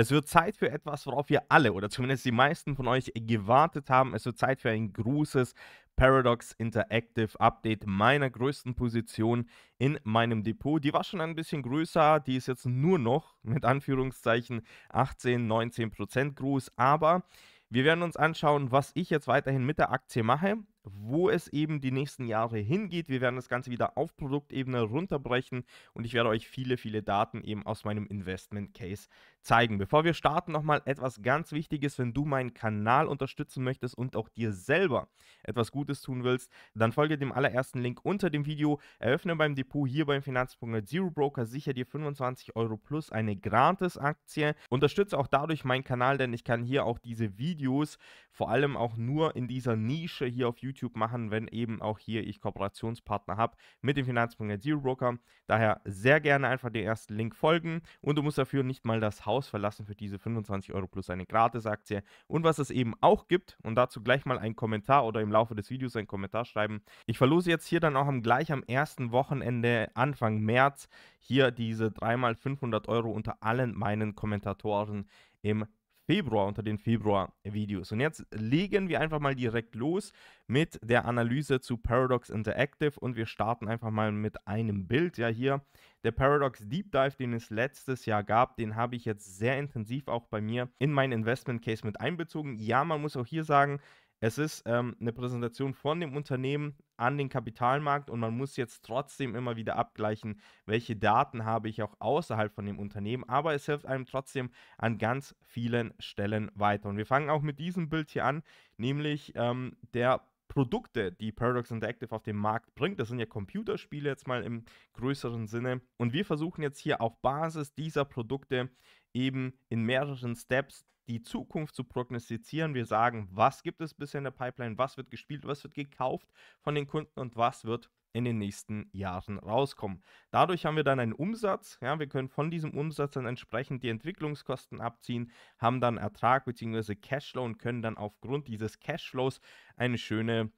Es wird Zeit für etwas, worauf wir alle oder zumindest die meisten von euch gewartet haben. Es wird Zeit für ein großes Paradox Interactive Update meiner größten Position in meinem Depot. Die war schon ein bisschen größer, die ist jetzt nur noch mit Anführungszeichen 18, 19 Prozent groß, aber wir werden uns anschauen, was ich jetzt weiterhin mit der Aktie mache wo es eben die nächsten Jahre hingeht. Wir werden das Ganze wieder auf Produktebene runterbrechen und ich werde euch viele, viele Daten eben aus meinem Investment Case zeigen. Bevor wir starten, nochmal etwas ganz Wichtiges. Wenn du meinen Kanal unterstützen möchtest und auch dir selber etwas Gutes tun willst, dann folge dem allerersten Link unter dem Video, eröffne beim Depot hier beim Finanzpunkt Zero Broker, sicher dir 25 Euro plus eine Gratis-Aktie. Unterstütze auch dadurch meinen Kanal, denn ich kann hier auch diese Videos vor allem auch nur in dieser Nische hier auf YouTube YouTube machen, wenn eben auch hier ich Kooperationspartner habe mit dem Finanzpunkt Net Zero Broker. Daher sehr gerne einfach den ersten Link folgen und du musst dafür nicht mal das Haus verlassen für diese 25 Euro plus eine Gratisaktie. Und was es eben auch gibt, und dazu gleich mal einen Kommentar oder im Laufe des Videos einen Kommentar schreiben. Ich verlose jetzt hier dann auch am, gleich am ersten Wochenende Anfang März hier diese 3x500 Euro unter allen meinen Kommentatoren im Februar unter den Februar-Videos. Und jetzt legen wir einfach mal direkt los mit der Analyse zu Paradox Interactive und wir starten einfach mal mit einem Bild. Ja, hier der Paradox Deep Dive, den es letztes Jahr gab, den habe ich jetzt sehr intensiv auch bei mir in meinen Investment Case mit einbezogen. Ja, man muss auch hier sagen, es ist ähm, eine Präsentation von dem Unternehmen an den Kapitalmarkt und man muss jetzt trotzdem immer wieder abgleichen, welche Daten habe ich auch außerhalb von dem Unternehmen. Aber es hilft einem trotzdem an ganz vielen Stellen weiter. Und wir fangen auch mit diesem Bild hier an, nämlich ähm, der Produkte, die Paradox Interactive auf den Markt bringt. Das sind ja Computerspiele jetzt mal im größeren Sinne. Und wir versuchen jetzt hier auf Basis dieser Produkte eben in mehreren Steps die Zukunft zu prognostizieren. Wir sagen, was gibt es bisher in der Pipeline, was wird gespielt, was wird gekauft von den Kunden und was wird in den nächsten Jahren rauskommen. Dadurch haben wir dann einen Umsatz, ja, wir können von diesem Umsatz dann entsprechend die Entwicklungskosten abziehen, haben dann Ertrag bzw. Cashflow und können dann aufgrund dieses Cashflows eine schöne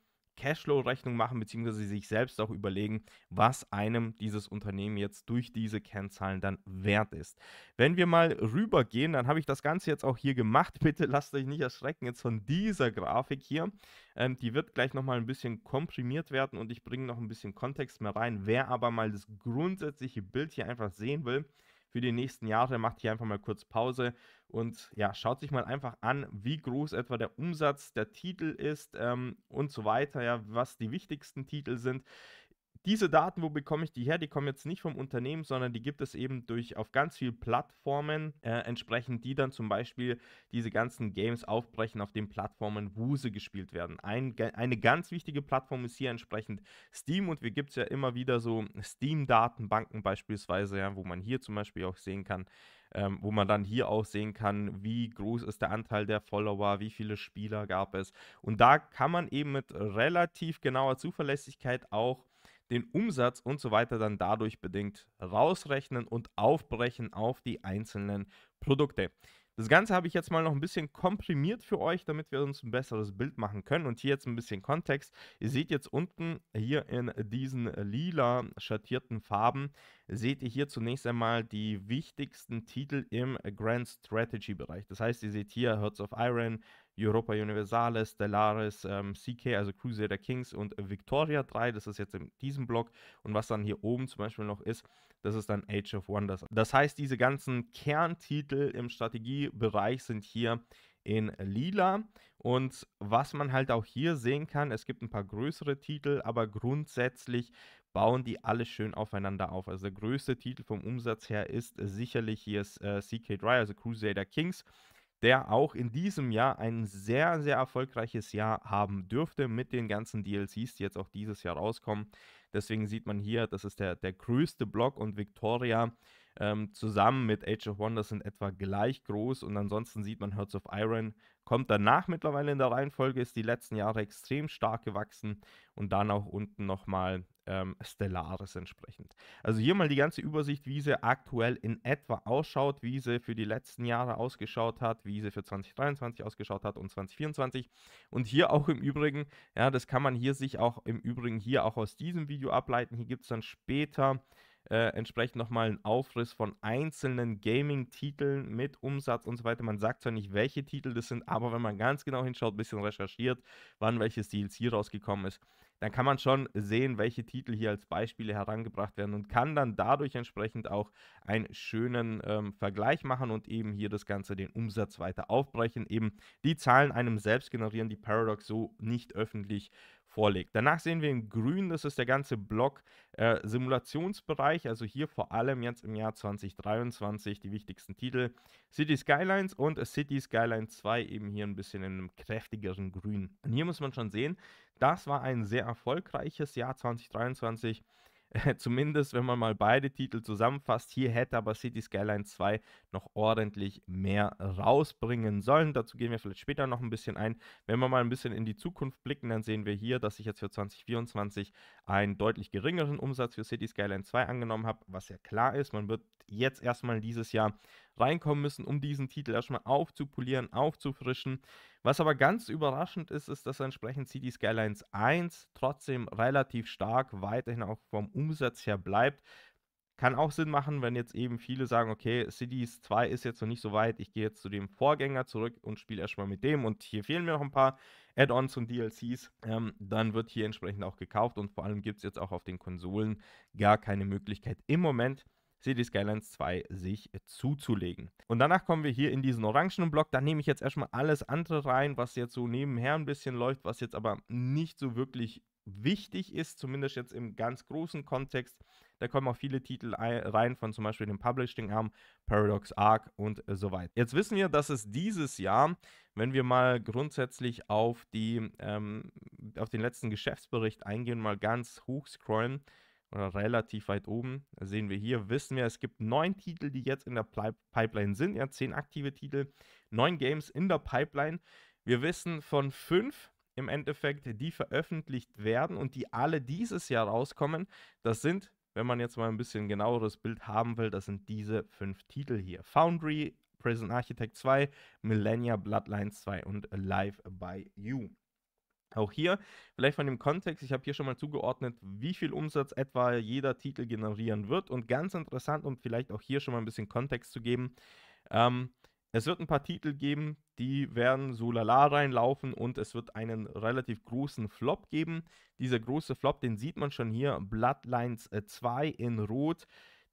Cashflow-Rechnung machen, beziehungsweise sich selbst auch überlegen, was einem dieses Unternehmen jetzt durch diese Kennzahlen dann wert ist. Wenn wir mal rübergehen, dann habe ich das Ganze jetzt auch hier gemacht. Bitte lasst euch nicht erschrecken jetzt von dieser Grafik hier. Ähm, die wird gleich nochmal ein bisschen komprimiert werden und ich bringe noch ein bisschen Kontext mehr rein. Wer aber mal das grundsätzliche Bild hier einfach sehen will, für die nächsten Jahre. Macht hier einfach mal kurz Pause und ja, schaut sich mal einfach an, wie groß etwa der Umsatz der Titel ist ähm, und so weiter, ja, was die wichtigsten Titel sind diese Daten, wo bekomme ich die her? Die kommen jetzt nicht vom Unternehmen, sondern die gibt es eben durch auf ganz vielen Plattformen äh, entsprechend, die dann zum Beispiel diese ganzen Games aufbrechen auf den Plattformen, wo sie gespielt werden. Ein, eine ganz wichtige Plattform ist hier entsprechend Steam und wir gibt es ja immer wieder so Steam-Datenbanken beispielsweise, ja, wo man hier zum Beispiel auch sehen kann, ähm, wo man dann hier auch sehen kann, wie groß ist der Anteil der Follower, wie viele Spieler gab es. Und da kann man eben mit relativ genauer Zuverlässigkeit auch den Umsatz und so weiter dann dadurch bedingt rausrechnen und aufbrechen auf die einzelnen Produkte. Das Ganze habe ich jetzt mal noch ein bisschen komprimiert für euch, damit wir uns ein besseres Bild machen können. Und hier jetzt ein bisschen Kontext. Ihr seht jetzt unten hier in diesen lila schattierten Farben, seht ihr hier zunächst einmal die wichtigsten Titel im Grand Strategy Bereich. Das heißt, ihr seht hier Herz of Iron, Europa Universalis, Stellaris, ähm, CK, also Crusader Kings und Victoria 3. Das ist jetzt in diesem Block. Und was dann hier oben zum Beispiel noch ist, das ist dann Age of Wonders. Das heißt, diese ganzen Kerntitel im Strategiebereich sind hier in lila. Und was man halt auch hier sehen kann, es gibt ein paar größere Titel, aber grundsätzlich bauen die alle schön aufeinander auf. Also der größte Titel vom Umsatz her ist sicherlich hier ist, äh, CK3, also Crusader Kings der auch in diesem Jahr ein sehr, sehr erfolgreiches Jahr haben dürfte mit den ganzen DLCs, die jetzt auch dieses Jahr rauskommen. Deswegen sieht man hier, das ist der, der größte Block und Victoria ähm, zusammen mit Age of Wonders sind etwa gleich groß und ansonsten sieht man Hearts of Iron kommt danach mittlerweile in der Reihenfolge, ist die letzten Jahre extrem stark gewachsen und dann auch unten nochmal ähm, Stellaris entsprechend. Also hier mal die ganze Übersicht, wie sie aktuell in etwa ausschaut, wie sie für die letzten Jahre ausgeschaut hat, wie sie für 2023 ausgeschaut hat und 2024. Und hier auch im Übrigen, ja, das kann man hier sich auch im Übrigen hier auch aus diesem Video ableiten. Hier gibt es dann später äh, entsprechend nochmal einen Aufriss von einzelnen Gaming-Titeln mit Umsatz und so weiter. Man sagt zwar nicht, welche Titel das sind, aber wenn man ganz genau hinschaut, ein bisschen recherchiert, wann welches DLC rausgekommen ist, dann kann man schon sehen, welche Titel hier als Beispiele herangebracht werden und kann dann dadurch entsprechend auch einen schönen ähm, Vergleich machen und eben hier das Ganze den Umsatz weiter aufbrechen. Eben die Zahlen einem selbst generieren, die Paradox so nicht öffentlich vorlegt. Danach sehen wir in grün, das ist der ganze Block äh, Simulationsbereich, also hier vor allem jetzt im Jahr 2023 die wichtigsten Titel City Skylines und City Skylines 2 eben hier ein bisschen in einem kräftigeren Grün. Und hier muss man schon sehen, das war ein sehr erfolgreiches Jahr 2023. Äh, zumindest wenn man mal beide Titel zusammenfasst. Hier hätte aber City Skyline 2 noch ordentlich mehr rausbringen sollen. Dazu gehen wir vielleicht später noch ein bisschen ein. Wenn wir mal ein bisschen in die Zukunft blicken, dann sehen wir hier, dass ich jetzt für 2024 einen deutlich geringeren Umsatz für City Skyline 2 angenommen habe, was ja klar ist. Man wird jetzt erstmal dieses Jahr reinkommen müssen, um diesen Titel erstmal aufzupolieren, aufzufrischen. Was aber ganz überraschend ist, ist, dass entsprechend City Skylines 1 trotzdem relativ stark weiterhin auch vom Umsatz her bleibt. Kann auch Sinn machen, wenn jetzt eben viele sagen, okay, Cities 2 ist jetzt noch nicht so weit, ich gehe jetzt zu dem Vorgänger zurück und spiele erstmal mit dem und hier fehlen mir noch ein paar Add-ons und DLCs, ähm, dann wird hier entsprechend auch gekauft und vor allem gibt es jetzt auch auf den Konsolen gar keine Möglichkeit im Moment City Skylines 2 sich zuzulegen. Und danach kommen wir hier in diesen orangenen Block. Da nehme ich jetzt erstmal alles andere rein, was jetzt so nebenher ein bisschen läuft, was jetzt aber nicht so wirklich wichtig ist, zumindest jetzt im ganz großen Kontext. Da kommen auch viele Titel rein von zum Beispiel dem Publishing-Arm, Paradox Arc und so weiter. Jetzt wissen wir, dass es dieses Jahr, wenn wir mal grundsätzlich auf, die, ähm, auf den letzten Geschäftsbericht eingehen, mal ganz hoch scrollen, oder relativ weit oben. Das sehen wir hier, wissen wir, es gibt neun Titel, die jetzt in der Pipeline sind. Ja, zehn aktive Titel, neun Games in der Pipeline. Wir wissen von fünf im Endeffekt, die veröffentlicht werden und die alle dieses Jahr rauskommen. Das sind, wenn man jetzt mal ein bisschen genaueres Bild haben will, das sind diese fünf Titel hier. Foundry, Prison Architect 2, Millennia Bloodlines 2 und Live by You. Auch hier, vielleicht von dem Kontext, ich habe hier schon mal zugeordnet, wie viel Umsatz etwa jeder Titel generieren wird. Und ganz interessant, um vielleicht auch hier schon mal ein bisschen Kontext zu geben, ähm, es wird ein paar Titel geben, die werden so lala reinlaufen und es wird einen relativ großen Flop geben. Dieser große Flop, den sieht man schon hier, Bloodlines 2 äh, in Rot,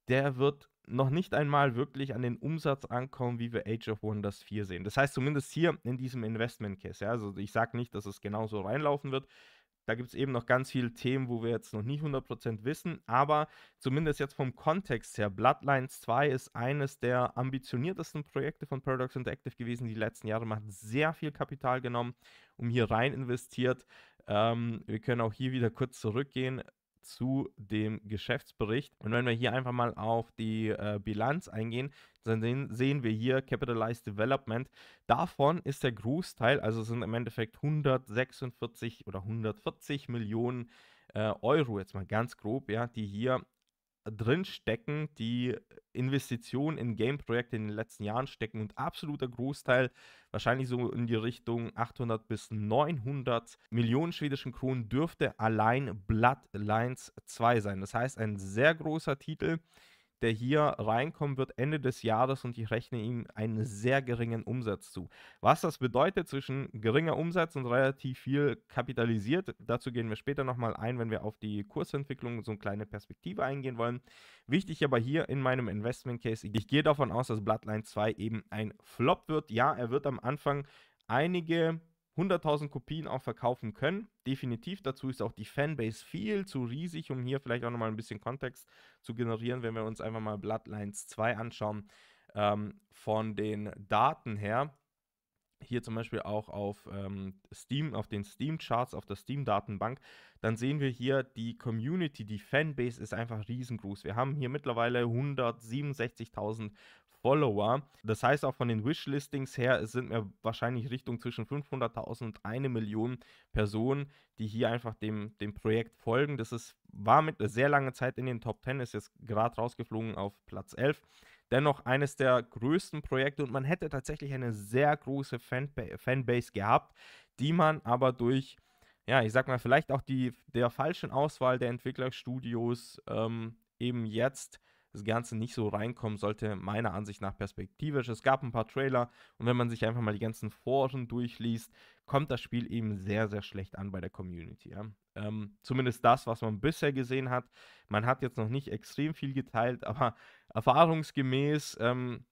der wird noch nicht einmal wirklich an den Umsatz ankommen, wie wir Age of Wonders 4 sehen. Das heißt zumindest hier in diesem Investment Case. Ja, also ich sage nicht, dass es genauso reinlaufen wird. Da gibt es eben noch ganz viele Themen, wo wir jetzt noch nicht 100% wissen, aber zumindest jetzt vom Kontext her, Bloodlines 2 ist eines der ambitioniertesten Projekte von Paradox Interactive gewesen die letzten Jahre. Man sehr viel Kapital genommen, um hier rein investiert. Ähm, wir können auch hier wieder kurz zurückgehen zu dem Geschäftsbericht. Und wenn wir hier einfach mal auf die äh, Bilanz eingehen, dann sehen, sehen, wir hier Capitalized Development. Davon ist der Großteil, also sind im Endeffekt 146 oder 140 Millionen äh, Euro, jetzt mal ganz grob, ja, die hier drin stecken, die Investitionen in Game-Projekte in den letzten Jahren stecken und absoluter Großteil, wahrscheinlich so in die Richtung 800 bis 900 Millionen schwedischen Kronen, dürfte allein Bloodlines 2 sein. Das heißt, ein sehr großer Titel, der hier reinkommen wird Ende des Jahres und ich rechne ihm einen sehr geringen Umsatz zu. Was das bedeutet zwischen geringer Umsatz und relativ viel kapitalisiert, dazu gehen wir später nochmal ein, wenn wir auf die Kursentwicklung so eine kleine Perspektive eingehen wollen. Wichtig aber hier in meinem Investment Case, ich gehe davon aus, dass Bloodline 2 eben ein Flop wird. Ja, er wird am Anfang einige 100.000 Kopien auch verkaufen können. Definitiv dazu ist auch die Fanbase viel zu riesig, um hier vielleicht auch nochmal ein bisschen Kontext zu generieren, wenn wir uns einfach mal Bloodlines 2 anschauen. Ähm, von den Daten her, hier zum Beispiel auch auf ähm, Steam, auf den Steam-Charts, auf der Steam-Datenbank, dann sehen wir hier die Community, die Fanbase ist einfach riesengroß. Wir haben hier mittlerweile 167.000 Follower. Das heißt, auch von den Wishlistings her es sind mir wahrscheinlich Richtung zwischen 500.000 und 1 Million Personen, die hier einfach dem, dem Projekt folgen. Das ist, war mit sehr langer Zeit in den Top 10, ist jetzt gerade rausgeflogen auf Platz 11. Dennoch eines der größten Projekte und man hätte tatsächlich eine sehr große Fanba Fanbase gehabt, die man aber durch ja, ich sag mal, vielleicht auch die der falschen Auswahl der Entwicklerstudios ähm, eben jetzt das Ganze nicht so reinkommen sollte, meiner Ansicht nach perspektivisch. Es gab ein paar Trailer und wenn man sich einfach mal die ganzen Foren durchliest, kommt das Spiel eben sehr, sehr schlecht an bei der Community. Ja? Ähm, zumindest das, was man bisher gesehen hat. Man hat jetzt noch nicht extrem viel geteilt, aber erfahrungsgemäß ähm,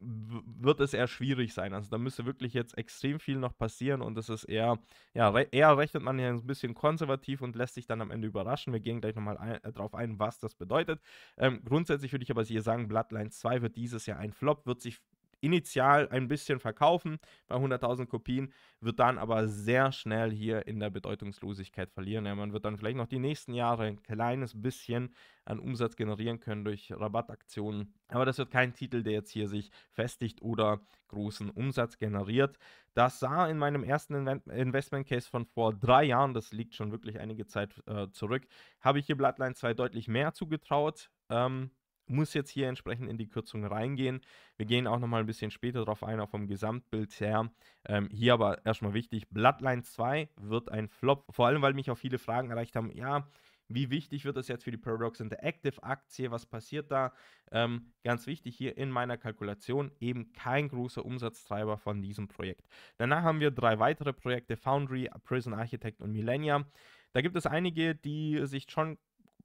wird es eher schwierig sein. Also da müsste wirklich jetzt extrem viel noch passieren und das ist eher, ja, re eher rechnet man ja ein bisschen konservativ und lässt sich dann am Ende überraschen. Wir gehen gleich nochmal ein, äh, drauf ein, was das bedeutet. Ähm, grundsätzlich würde ich aber hier sagen, Bloodlines 2 wird dieses Jahr ein Flop, wird sich initial ein bisschen verkaufen bei 100.000 Kopien, wird dann aber sehr schnell hier in der Bedeutungslosigkeit verlieren. Ja, man wird dann vielleicht noch die nächsten Jahre ein kleines bisschen an Umsatz generieren können durch Rabattaktionen. Aber das wird kein Titel, der jetzt hier sich festigt oder großen Umsatz generiert. Das sah in meinem ersten Investment Case von vor drei Jahren, das liegt schon wirklich einige Zeit äh, zurück, habe ich hier Bloodline 2 deutlich mehr zugetraut. Ähm, muss jetzt hier entsprechend in die Kürzung reingehen. Wir gehen auch nochmal ein bisschen später darauf ein, auch vom Gesamtbild her. Ähm, hier aber erstmal wichtig, Bloodline 2 wird ein Flop. Vor allem, weil mich auch viele Fragen erreicht haben, ja, wie wichtig wird das jetzt für die Paradox Interactive Aktie? Was passiert da? Ähm, ganz wichtig hier in meiner Kalkulation eben kein großer Umsatztreiber von diesem Projekt. Danach haben wir drei weitere Projekte, Foundry, Prison Architect und Millennia. Da gibt es einige, die sich schon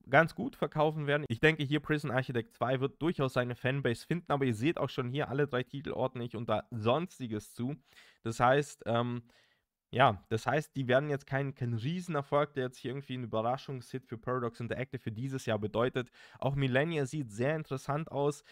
ganz gut verkaufen werden. Ich denke hier Prison Architect 2 wird durchaus seine Fanbase finden, aber ihr seht auch schon hier, alle drei Titel ordne ich unter Sonstiges zu. Das heißt, ähm, ja, das heißt, die werden jetzt keinen kein Riesenerfolg, der jetzt hier irgendwie ein Überraschungshit für Paradox Interactive für dieses Jahr bedeutet. Auch Millennia sieht sehr interessant aus.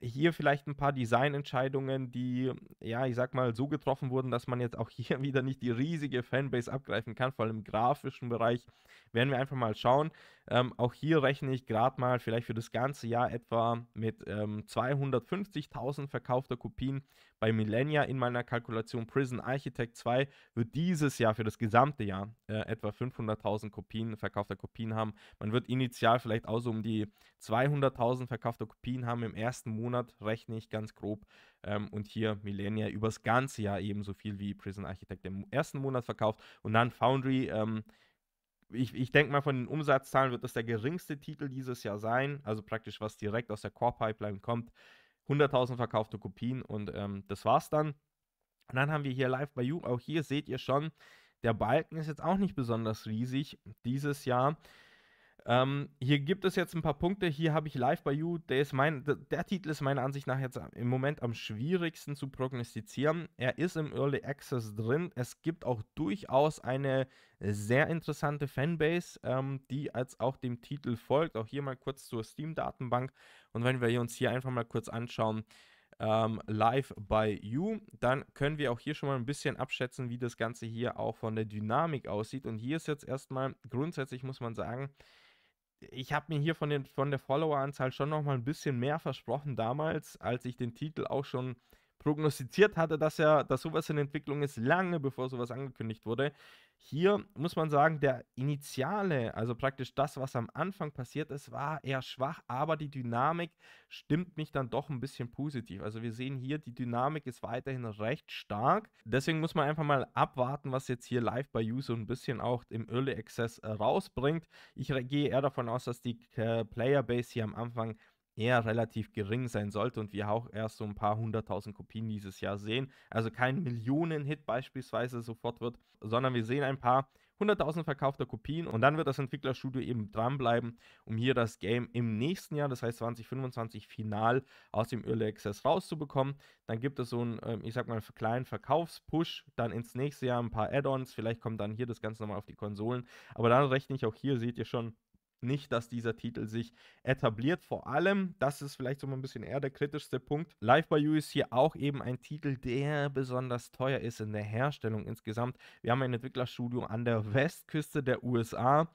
Hier vielleicht ein paar Designentscheidungen, die, ja, ich sag mal, so getroffen wurden, dass man jetzt auch hier wieder nicht die riesige Fanbase abgreifen kann, vor allem im grafischen Bereich. Werden wir einfach mal schauen. Ähm, auch hier rechne ich gerade mal vielleicht für das ganze Jahr etwa mit ähm, 250.000 verkaufter Kopien. Bei Millennia in meiner Kalkulation Prison Architect 2 wird dieses Jahr für das gesamte Jahr äh, etwa 500.000 Kopien, verkaufter Kopien haben. Man wird initial vielleicht auch so um die 200.000 verkaufter Kopien haben. Im ersten Monat rechne ich ganz grob. Ähm, und hier Millennia übers ganze Jahr ebenso viel wie Prison Architect im ersten Monat verkauft. Und dann Foundry ähm, ich, ich denke mal, von den Umsatzzahlen wird das der geringste Titel dieses Jahr sein. Also praktisch, was direkt aus der Core-Pipeline kommt. 100.000 verkaufte Kopien und ähm, das war's dann. Und dann haben wir hier Live by You. Auch hier seht ihr schon, der Balken ist jetzt auch nicht besonders riesig dieses Jahr. Ähm, hier gibt es jetzt ein paar Punkte. Hier habe ich Live by You. Der, ist mein, der Titel ist meiner Ansicht nach jetzt im Moment am schwierigsten zu prognostizieren. Er ist im Early Access drin. Es gibt auch durchaus eine sehr interessante Fanbase, ähm, die als auch dem Titel folgt. Auch hier mal kurz zur Steam-Datenbank. Und wenn wir uns hier einfach mal kurz anschauen, ähm, Live by You, dann können wir auch hier schon mal ein bisschen abschätzen, wie das Ganze hier auch von der Dynamik aussieht. Und hier ist jetzt erstmal grundsätzlich, muss man sagen, ich habe mir hier von, den, von der Followeranzahl schon nochmal ein bisschen mehr versprochen damals, als ich den Titel auch schon prognostiziert hatte, dass er, dass sowas in Entwicklung ist, lange bevor sowas angekündigt wurde. Hier muss man sagen, der Initiale, also praktisch das, was am Anfang passiert ist, war eher schwach, aber die Dynamik stimmt mich dann doch ein bisschen positiv. Also wir sehen hier, die Dynamik ist weiterhin recht stark. Deswegen muss man einfach mal abwarten, was jetzt hier live bei you so ein bisschen auch im Early Access äh, rausbringt. Ich gehe eher davon aus, dass die äh, Playerbase hier am Anfang eher relativ gering sein sollte und wir auch erst so ein paar hunderttausend Kopien dieses Jahr sehen. Also kein Millionen-Hit beispielsweise sofort wird, sondern wir sehen ein paar hunderttausend verkaufter Kopien und dann wird das Entwicklerstudio eben dranbleiben, um hier das Game im nächsten Jahr, das heißt 2025, final aus dem Early Access rauszubekommen. Dann gibt es so einen, ähm, ich sag mal, kleinen Verkaufspush, dann ins nächste Jahr ein paar Add-ons, vielleicht kommt dann hier das Ganze nochmal auf die Konsolen, aber dann rechne ich auch hier, seht ihr schon, nicht, dass dieser Titel sich etabliert. Vor allem, das ist vielleicht so mal ein bisschen eher der kritischste Punkt. Live by You ist hier auch eben ein Titel, der besonders teuer ist in der Herstellung insgesamt. Wir haben ein Entwicklerstudio an der Westküste der USA.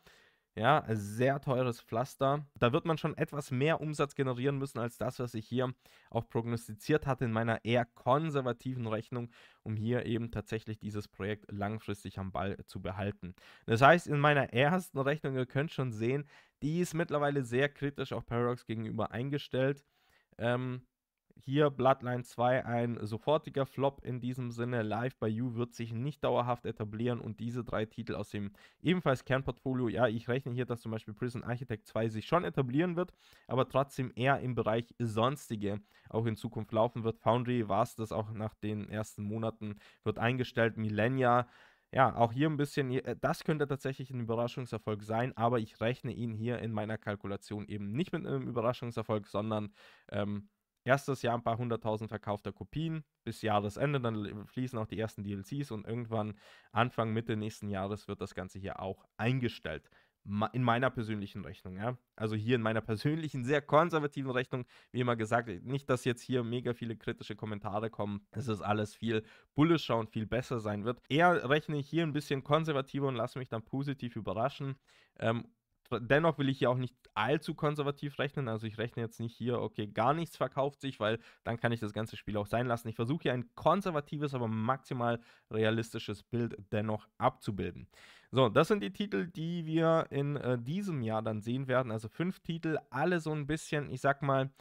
Ja, sehr teures Pflaster. Da wird man schon etwas mehr Umsatz generieren müssen als das, was ich hier auch prognostiziert hatte in meiner eher konservativen Rechnung, um hier eben tatsächlich dieses Projekt langfristig am Ball zu behalten. Das heißt, in meiner ersten Rechnung, ihr könnt schon sehen, die ist mittlerweile sehr kritisch auch Paradox gegenüber eingestellt. Ähm, hier Bloodline 2 ein sofortiger Flop in diesem Sinne. Live by You wird sich nicht dauerhaft etablieren und diese drei Titel aus dem ebenfalls Kernportfolio, ja, ich rechne hier, dass zum Beispiel Prison Architect 2 sich schon etablieren wird, aber trotzdem eher im Bereich Sonstige auch in Zukunft laufen wird. Foundry war es das auch nach den ersten Monaten, wird eingestellt. Millennia ja, auch hier ein bisschen, äh, das könnte tatsächlich ein Überraschungserfolg sein, aber ich rechne ihn hier in meiner Kalkulation eben nicht mit einem Überraschungserfolg, sondern ähm, erstes Jahr ein paar hunderttausend verkaufter Kopien bis Jahresende, dann fließen auch die ersten DLCs und irgendwann Anfang, Mitte nächsten Jahres wird das Ganze hier auch eingestellt. In meiner persönlichen Rechnung, ja. Also hier in meiner persönlichen, sehr konservativen Rechnung, wie immer gesagt, nicht, dass jetzt hier mega viele kritische Kommentare kommen, dass es alles viel bullischer und viel besser sein wird. Eher rechne ich hier ein bisschen konservativer und lasse mich dann positiv überraschen. Ähm, Dennoch will ich hier auch nicht allzu konservativ rechnen. Also ich rechne jetzt nicht hier, okay, gar nichts verkauft sich, weil dann kann ich das ganze Spiel auch sein lassen. Ich versuche hier ein konservatives, aber maximal realistisches Bild dennoch abzubilden. So, das sind die Titel, die wir in äh, diesem Jahr dann sehen werden. Also fünf Titel, alle so ein bisschen, ich sag mal,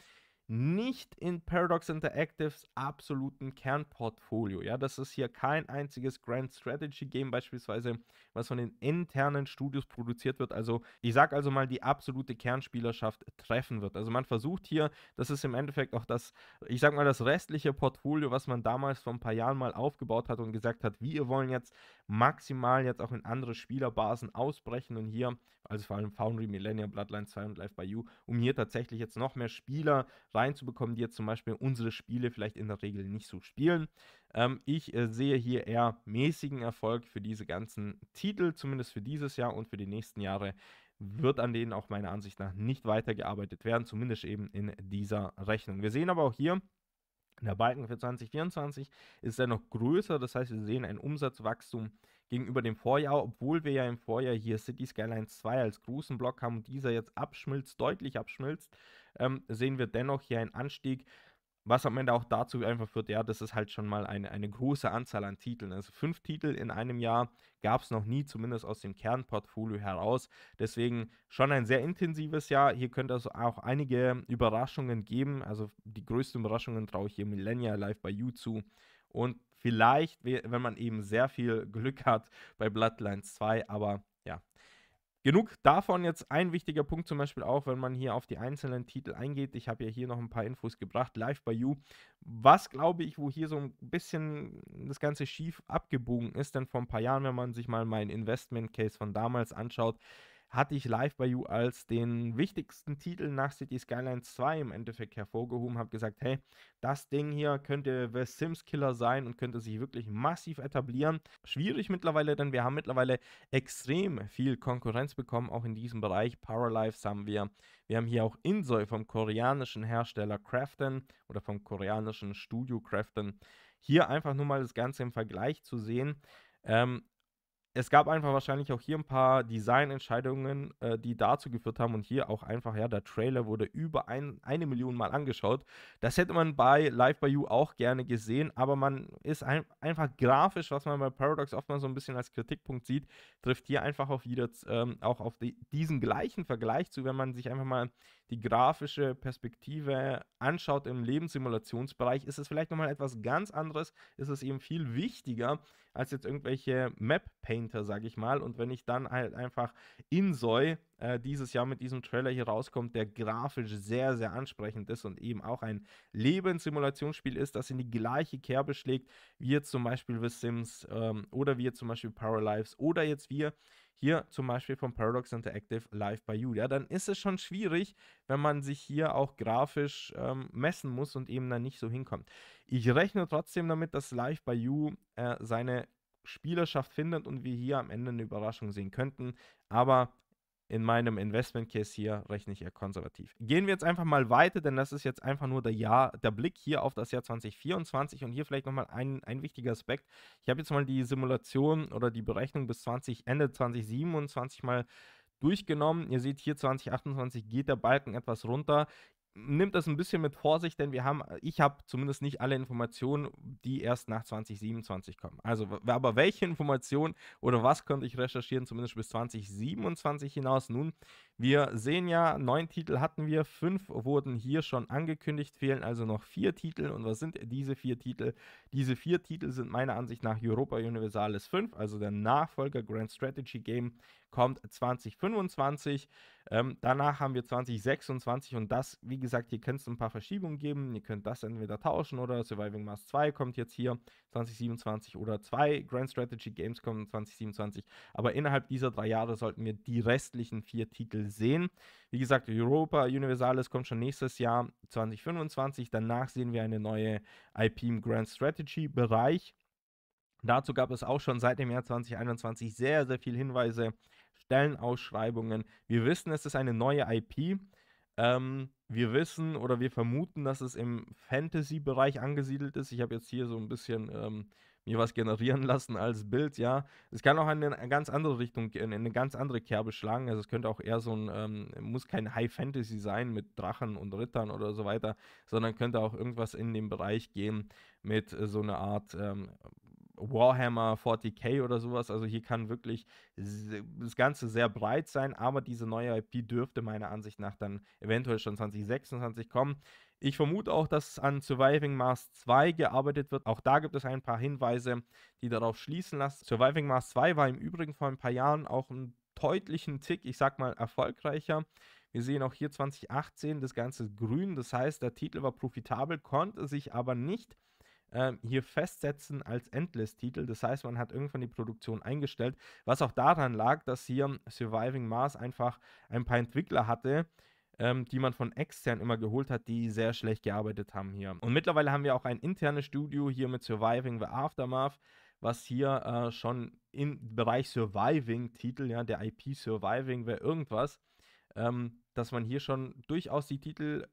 nicht in Paradox Interactives absoluten Kernportfolio. Ja, das ist hier kein einziges Grand Strategy Game beispielsweise, was von den internen Studios produziert wird. Also ich sage also mal, die absolute Kernspielerschaft treffen wird. Also man versucht hier, das ist im Endeffekt auch das, ich sage mal, das restliche Portfolio, was man damals vor ein paar Jahren mal aufgebaut hat und gesagt hat, wir wollen jetzt maximal jetzt auch in andere Spielerbasen ausbrechen und hier also vor allem Foundry, Millennium, Bloodline 2 und Live by You, um hier tatsächlich jetzt noch mehr Spieler reinzubekommen, die jetzt zum Beispiel unsere Spiele vielleicht in der Regel nicht so spielen. Ähm, ich äh, sehe hier eher mäßigen Erfolg für diese ganzen Titel, zumindest für dieses Jahr und für die nächsten Jahre wird an denen auch meiner Ansicht nach nicht weitergearbeitet werden, zumindest eben in dieser Rechnung. Wir sehen aber auch hier, der Balken für 2024 ist noch größer, das heißt, wir sehen ein Umsatzwachstum gegenüber dem Vorjahr, obwohl wir ja im Vorjahr hier City Skylines 2 als großen Block haben und dieser jetzt abschmilzt, deutlich abschmilzt, ähm, sehen wir dennoch hier einen Anstieg, was am Ende auch dazu einfach führt, ja, das ist halt schon mal eine, eine große Anzahl an Titeln. Also fünf Titel in einem Jahr gab es noch nie, zumindest aus dem Kernportfolio heraus. Deswegen schon ein sehr intensives Jahr. Hier könnte es also auch einige Überraschungen geben. Also die größten Überraschungen traue ich hier Millennia Live bei You zu. Und Vielleicht, wenn man eben sehr viel Glück hat bei Bloodlines 2, aber ja. Genug davon jetzt ein wichtiger Punkt zum Beispiel auch, wenn man hier auf die einzelnen Titel eingeht. Ich habe ja hier noch ein paar Infos gebracht, live bei You. Was glaube ich, wo hier so ein bisschen das Ganze schief abgebogen ist, denn vor ein paar Jahren, wenn man sich mal meinen Investment Case von damals anschaut, hatte ich Live by You als den wichtigsten Titel nach City Skylines 2 im Endeffekt hervorgehoben, habe gesagt, hey, das Ding hier könnte The Sims Killer sein und könnte sich wirklich massiv etablieren. Schwierig mittlerweile, denn wir haben mittlerweile extrem viel Konkurrenz bekommen, auch in diesem Bereich. Paralives haben wir, wir haben hier auch Insoy vom koreanischen Hersteller Crafton oder vom koreanischen Studio Crafton. Hier einfach nur mal das Ganze im Vergleich zu sehen. Ähm, es gab einfach wahrscheinlich auch hier ein paar Designentscheidungen, äh, die dazu geführt haben und hier auch einfach, ja, der Trailer wurde über ein, eine Million Mal angeschaut. Das hätte man bei Live by You auch gerne gesehen, aber man ist ein, einfach grafisch, was man bei Paradox oft mal so ein bisschen als Kritikpunkt sieht, trifft hier einfach auf wieder, ähm, auch auf die, diesen gleichen Vergleich zu, wenn man sich einfach mal die grafische Perspektive anschaut im Lebenssimulationsbereich, ist es vielleicht nochmal etwas ganz anderes, ist es eben viel wichtiger als jetzt irgendwelche Map-Painter, sage ich mal. Und wenn ich dann halt einfach Insoy äh, dieses Jahr mit diesem Trailer hier rauskommt, der grafisch sehr, sehr ansprechend ist und eben auch ein Lebenssimulationsspiel ist, das in die gleiche Kerbe schlägt, wie jetzt zum Beispiel The Sims ähm, oder wie jetzt zum Beispiel Paralives oder jetzt wir hier zum Beispiel von Paradox Interactive Live by You. Ja, dann ist es schon schwierig, wenn man sich hier auch grafisch ähm, messen muss und eben dann nicht so hinkommt. Ich rechne trotzdem damit, dass Live by You äh, seine Spielerschaft findet und wir hier am Ende eine Überraschung sehen könnten. Aber in meinem Investment Case hier rechne ich eher konservativ. Gehen wir jetzt einfach mal weiter, denn das ist jetzt einfach nur der Jahr, der Blick hier auf das Jahr 2024 und hier vielleicht nochmal ein, ein wichtiger Aspekt. Ich habe jetzt mal die Simulation oder die Berechnung bis 20, Ende 2027 mal durchgenommen. Ihr seht hier 2028 geht der Balken etwas runter nimmt das ein bisschen mit Vorsicht, denn wir haben, ich habe zumindest nicht alle Informationen, die erst nach 2027 kommen. Also, aber welche Informationen oder was könnte ich recherchieren, zumindest bis 2027 hinaus? Nun, wir sehen ja, neun Titel hatten wir, fünf wurden hier schon angekündigt, fehlen also noch vier Titel. Und was sind diese vier Titel? Diese vier Titel sind meiner Ansicht nach Europa Universalis 5, also der Nachfolger Grand Strategy Game kommt 2025. Ähm, danach haben wir 2026 und das, wie gesagt, hier könnte es ein paar Verschiebungen geben. Ihr könnt das entweder tauschen oder Surviving Mars 2 kommt jetzt hier 2027 oder zwei Grand Strategy Games kommen 2027. Aber innerhalb dieser drei Jahre sollten wir die restlichen vier Titel sehen. Wie gesagt, Europa Universalis kommt schon nächstes Jahr 2025. Danach sehen wir eine neue IP im Grand Strategy Bereich. Dazu gab es auch schon seit dem Jahr 2021 sehr, sehr viele Hinweise Stellenausschreibungen. Wir wissen, es ist eine neue IP. Ähm, wir wissen oder wir vermuten, dass es im Fantasy-Bereich angesiedelt ist. Ich habe jetzt hier so ein bisschen ähm, mir was generieren lassen als Bild, ja. Es kann auch in eine ganz andere Richtung, gehen, in eine ganz andere Kerbe schlagen. Also es könnte auch eher so ein, ähm, muss kein High Fantasy sein mit Drachen und Rittern oder so weiter, sondern könnte auch irgendwas in dem Bereich gehen mit äh, so einer Art ähm, Warhammer 40k oder sowas. Also hier kann wirklich das Ganze sehr breit sein, aber diese neue IP dürfte meiner Ansicht nach dann eventuell schon 2026 kommen. Ich vermute auch, dass an Surviving Mars 2 gearbeitet wird. Auch da gibt es ein paar Hinweise, die darauf schließen lassen. Surviving Mars 2 war im Übrigen vor ein paar Jahren auch einen deutlichen Tick, ich sag mal, erfolgreicher. Wir sehen auch hier 2018 das Ganze grün, das heißt, der Titel war profitabel, konnte sich aber nicht ähm, hier festsetzen als endless titel Das heißt, man hat irgendwann die Produktion eingestellt, was auch daran lag, dass hier Surviving Mars einfach ein paar Entwickler hatte, ähm, die man von extern immer geholt hat, die sehr schlecht gearbeitet haben hier. Und mittlerweile haben wir auch ein internes Studio hier mit Surviving the Aftermath, was hier äh, schon im Bereich Surviving-Titel, ja, der IP Surviving wäre irgendwas, ähm, dass man hier schon durchaus die Titel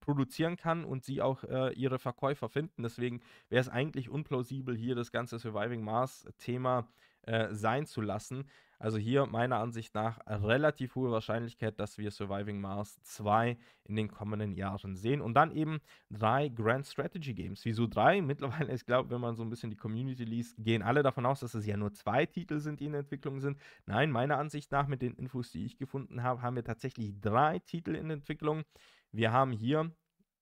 produzieren kann und sie auch äh, ihre Verkäufer finden. Deswegen wäre es eigentlich unplausibel, hier das ganze Surviving Mars-Thema äh, sein zu lassen. Also hier meiner Ansicht nach relativ hohe Wahrscheinlichkeit, dass wir Surviving Mars 2 in den kommenden Jahren sehen. Und dann eben drei Grand Strategy Games. Wieso drei? Mittlerweile, ich glaube, wenn man so ein bisschen die Community liest, gehen alle davon aus, dass es ja nur zwei Titel sind, die in Entwicklung sind. Nein, meiner Ansicht nach, mit den Infos, die ich gefunden habe, haben wir tatsächlich drei Titel in Entwicklung. Wir haben hier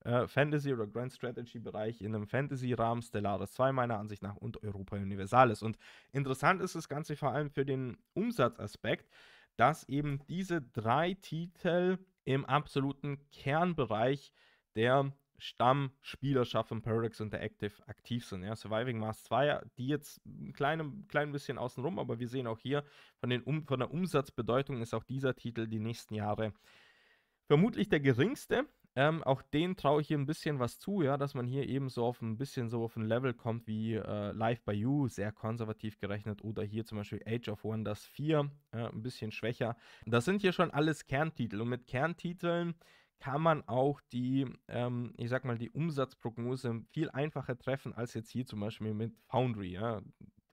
äh, Fantasy oder Grand Strategy Bereich in einem Fantasy-Rahmen Stellaris 2 meiner Ansicht nach und Europa Universalis. Und interessant ist das Ganze vor allem für den Umsatzaspekt, dass eben diese drei Titel im absoluten Kernbereich der Stammspielerschaft von Paradox und der Active aktiv sind. Ja, Surviving Mars 2, die jetzt ein klein, klein bisschen außenrum, aber wir sehen auch hier, von, den um, von der Umsatzbedeutung ist auch dieser Titel die nächsten Jahre vermutlich der geringste. Ähm, auch den traue ich hier ein bisschen was zu, ja, dass man hier eben so auf ein bisschen so auf ein Level kommt wie äh, Live by You, sehr konservativ gerechnet, oder hier zum Beispiel Age of Wonders 4, äh, ein bisschen schwächer. Das sind hier schon alles Kerntitel und mit Kerntiteln kann man auch die, ähm, ich sag mal, die Umsatzprognose viel einfacher treffen als jetzt hier zum Beispiel mit Foundry, ja.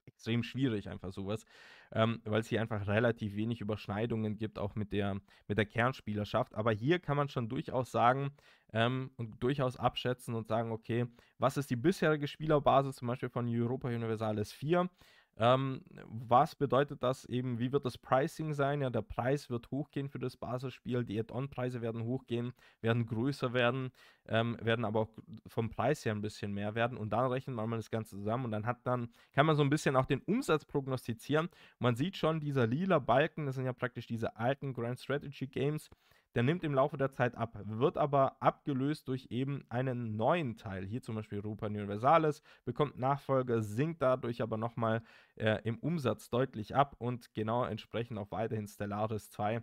Extrem schwierig, einfach sowas ähm, weil es hier einfach relativ wenig Überschneidungen gibt, auch mit der, mit der Kernspielerschaft. Aber hier kann man schon durchaus sagen ähm, und durchaus abschätzen und sagen, okay, was ist die bisherige Spielerbasis zum Beispiel von Europa Universalis 4? Ähm, was bedeutet das eben? Wie wird das Pricing sein? Ja, der Preis wird hochgehen für das Basisspiel. Die Add-on-Preise werden hochgehen, werden größer werden, ähm, werden aber auch vom Preis her ein bisschen mehr werden. Und dann rechnet man das Ganze zusammen und dann hat dann, kann man so ein bisschen auch den Umsatz prognostizieren. Man sieht schon, dieser lila Balken, das sind ja praktisch diese alten Grand Strategy Games, der nimmt im Laufe der Zeit ab, wird aber abgelöst durch eben einen neuen Teil. Hier zum Beispiel Rupa Universalis bekommt Nachfolger, sinkt dadurch aber nochmal äh, im Umsatz deutlich ab und genau entsprechend auch weiterhin Stellaris 2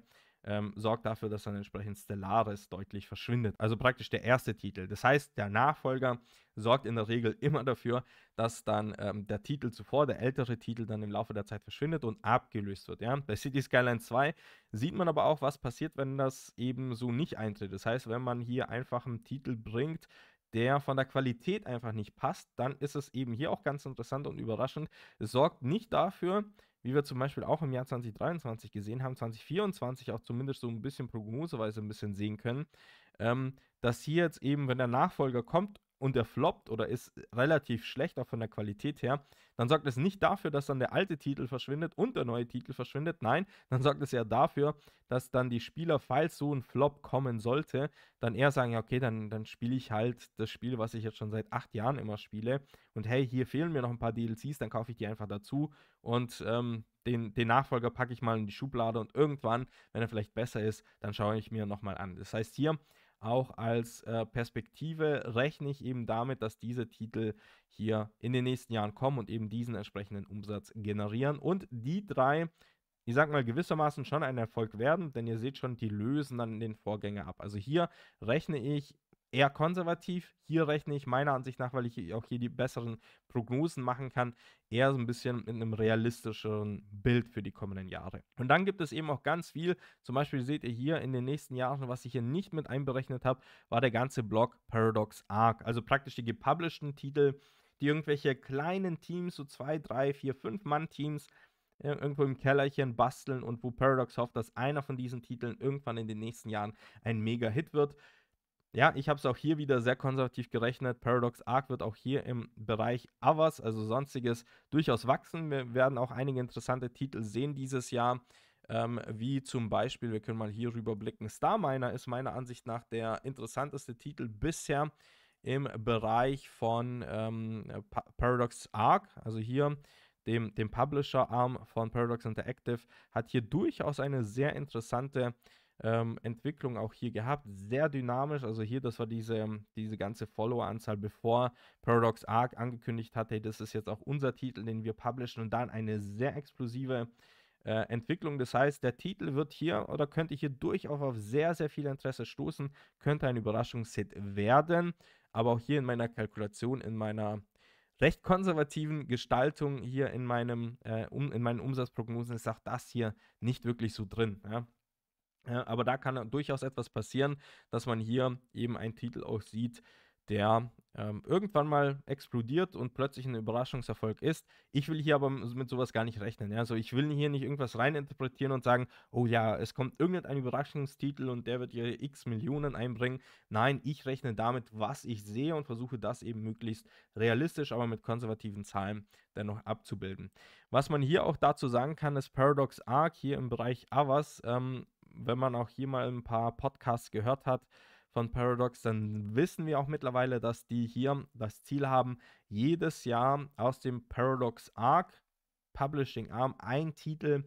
ähm, sorgt dafür, dass dann entsprechend Stellaris deutlich verschwindet. Also praktisch der erste Titel. Das heißt, der Nachfolger sorgt in der Regel immer dafür, dass dann ähm, der Titel zuvor, der ältere Titel, dann im Laufe der Zeit verschwindet und abgelöst wird. Ja? Bei City Skyline 2 sieht man aber auch, was passiert, wenn das eben so nicht eintritt. Das heißt, wenn man hier einfach einen Titel bringt, der von der Qualität einfach nicht passt, dann ist es eben hier auch ganz interessant und überraschend. Es sorgt nicht dafür, dass wie wir zum Beispiel auch im Jahr 2023 gesehen haben, 2024 auch zumindest so ein bisschen prognoseweise ein bisschen sehen können, ähm, dass hier jetzt eben, wenn der Nachfolger kommt, und der floppt oder ist relativ schlecht, auch von der Qualität her, dann sorgt es nicht dafür, dass dann der alte Titel verschwindet und der neue Titel verschwindet. Nein, dann sorgt es ja dafür, dass dann die Spieler, falls so ein Flop kommen sollte, dann eher sagen, ja, okay, dann, dann spiele ich halt das Spiel, was ich jetzt schon seit acht Jahren immer spiele. Und hey, hier fehlen mir noch ein paar DLCs, dann kaufe ich die einfach dazu und ähm, den, den, Nachfolger packe ich mal in die Schublade und irgendwann, wenn er vielleicht besser ist, dann schaue ich mir nochmal an. Das heißt, hier auch als äh, Perspektive rechne ich eben damit, dass diese Titel hier in den nächsten Jahren kommen und eben diesen entsprechenden Umsatz generieren. Und die drei, ich sag mal, gewissermaßen schon ein Erfolg werden, denn ihr seht schon, die lösen dann den Vorgänger ab. Also hier rechne ich eher konservativ. Hier rechne ich meiner Ansicht nach, weil ich auch hier die besseren Prognosen machen kann, eher so ein bisschen mit einem realistischeren Bild für die kommenden Jahre. Und dann gibt es eben auch ganz viel, zum Beispiel seht ihr hier in den nächsten Jahren, was ich hier nicht mit einberechnet habe, war der ganze Blog Paradox Arc. Also praktisch die gepublishten Titel, die irgendwelche kleinen Teams, so zwei, drei, vier, fünf Mann Teams, äh, irgendwo im Kellerchen basteln und wo Paradox hofft, dass einer von diesen Titeln irgendwann in den nächsten Jahren ein Mega-Hit wird. Ja, ich habe es auch hier wieder sehr konservativ gerechnet. Paradox Arc wird auch hier im Bereich Others, also sonstiges, durchaus wachsen. Wir werden auch einige interessante Titel sehen dieses Jahr. Ähm, wie zum Beispiel, wir können mal hier rüber blicken. Starminer ist meiner Ansicht nach der interessanteste Titel bisher im Bereich von ähm, pa Paradox Arc. Also hier dem, dem Publisher-Arm von Paradox Interactive, hat hier durchaus eine sehr interessante ähm, Entwicklung auch hier gehabt. Sehr dynamisch. Also hier, das war diese, ähm, diese ganze Follower-Anzahl, bevor Paradox Arc angekündigt hatte, hey, das ist jetzt auch unser Titel, den wir publishen und dann eine sehr explosive äh, Entwicklung. Das heißt, der Titel wird hier oder könnte hier durchaus auf sehr, sehr viel Interesse stoßen, könnte ein Überraschungsset werden. Aber auch hier in meiner Kalkulation, in meiner recht konservativen Gestaltung hier in, meinem, äh, um, in meinen Umsatzprognosen ist auch das hier nicht wirklich so drin. Ja? Ja, aber da kann durchaus etwas passieren, dass man hier eben einen Titel auch sieht, der ähm, irgendwann mal explodiert und plötzlich ein Überraschungserfolg ist. Ich will hier aber mit sowas gar nicht rechnen. Ja? Also ich will hier nicht irgendwas reininterpretieren und sagen, oh ja, es kommt irgendein Überraschungstitel und der wird hier x Millionen einbringen. Nein, ich rechne damit, was ich sehe und versuche das eben möglichst realistisch, aber mit konservativen Zahlen dennoch abzubilden. Was man hier auch dazu sagen kann, ist Paradox Arc hier im Bereich Avas ähm, wenn man auch hier mal ein paar Podcasts gehört hat von Paradox, dann wissen wir auch mittlerweile, dass die hier das Ziel haben, jedes Jahr aus dem Paradox Arc Publishing Arm ein Titel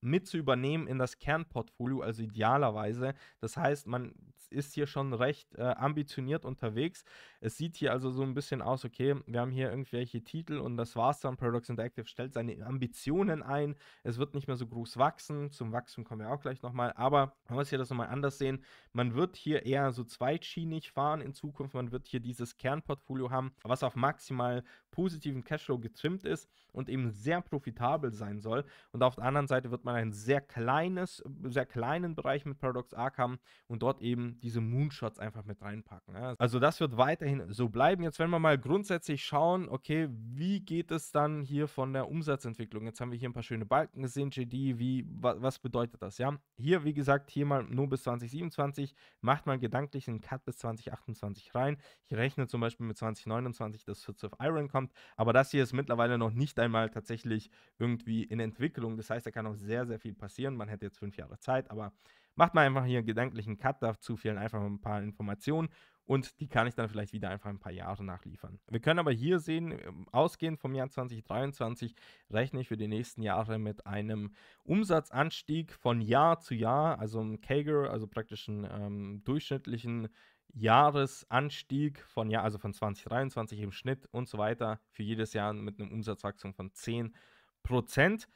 mit zu übernehmen in das Kernportfolio, also idealerweise. Das heißt, man ist hier schon recht äh, ambitioniert unterwegs. Es sieht hier also so ein bisschen aus, okay, wir haben hier irgendwelche Titel und das war's dann. Paradox Interactive stellt seine Ambitionen ein. Es wird nicht mehr so groß wachsen. Zum Wachstum kommen wir auch gleich nochmal. Aber man muss hier das nochmal anders sehen. Man wird hier eher so zweitschienig fahren in Zukunft. Man wird hier dieses Kernportfolio haben, was auf maximal positiven Cashflow getrimmt ist und eben sehr profitabel sein soll. Und auf der anderen Seite wird man man ein sehr kleines, sehr kleinen Bereich mit Paradox Arkham und dort eben diese Moonshots einfach mit reinpacken. Ja. Also das wird weiterhin so bleiben. Jetzt wenn wir mal grundsätzlich schauen, okay, wie geht es dann hier von der Umsatzentwicklung? Jetzt haben wir hier ein paar schöne Balken gesehen, JD, wie, wa was bedeutet das, ja? Hier, wie gesagt, hier mal nur bis 2027, macht man gedanklich einen Cut bis 2028 rein. Ich rechne zum Beispiel mit 2029, dass Fits of Iron kommt, aber das hier ist mittlerweile noch nicht einmal tatsächlich irgendwie in Entwicklung. Das heißt, er kann auch sehr sehr, sehr viel passieren. Man hätte jetzt fünf Jahre Zeit, aber macht mal einfach hier einen gedanklichen Cut, dazu fehlen einfach ein paar Informationen und die kann ich dann vielleicht wieder einfach ein paar Jahre nachliefern. Wir können aber hier sehen, ähm, ausgehend vom Jahr 2023 rechne ich für die nächsten Jahre mit einem Umsatzanstieg von Jahr zu Jahr, also einem Kager, also praktisch einen ähm, durchschnittlichen Jahresanstieg von Jahr, also von 2023 im Schnitt und so weiter, für jedes Jahr mit einem Umsatzwachstum von 10 Prozent.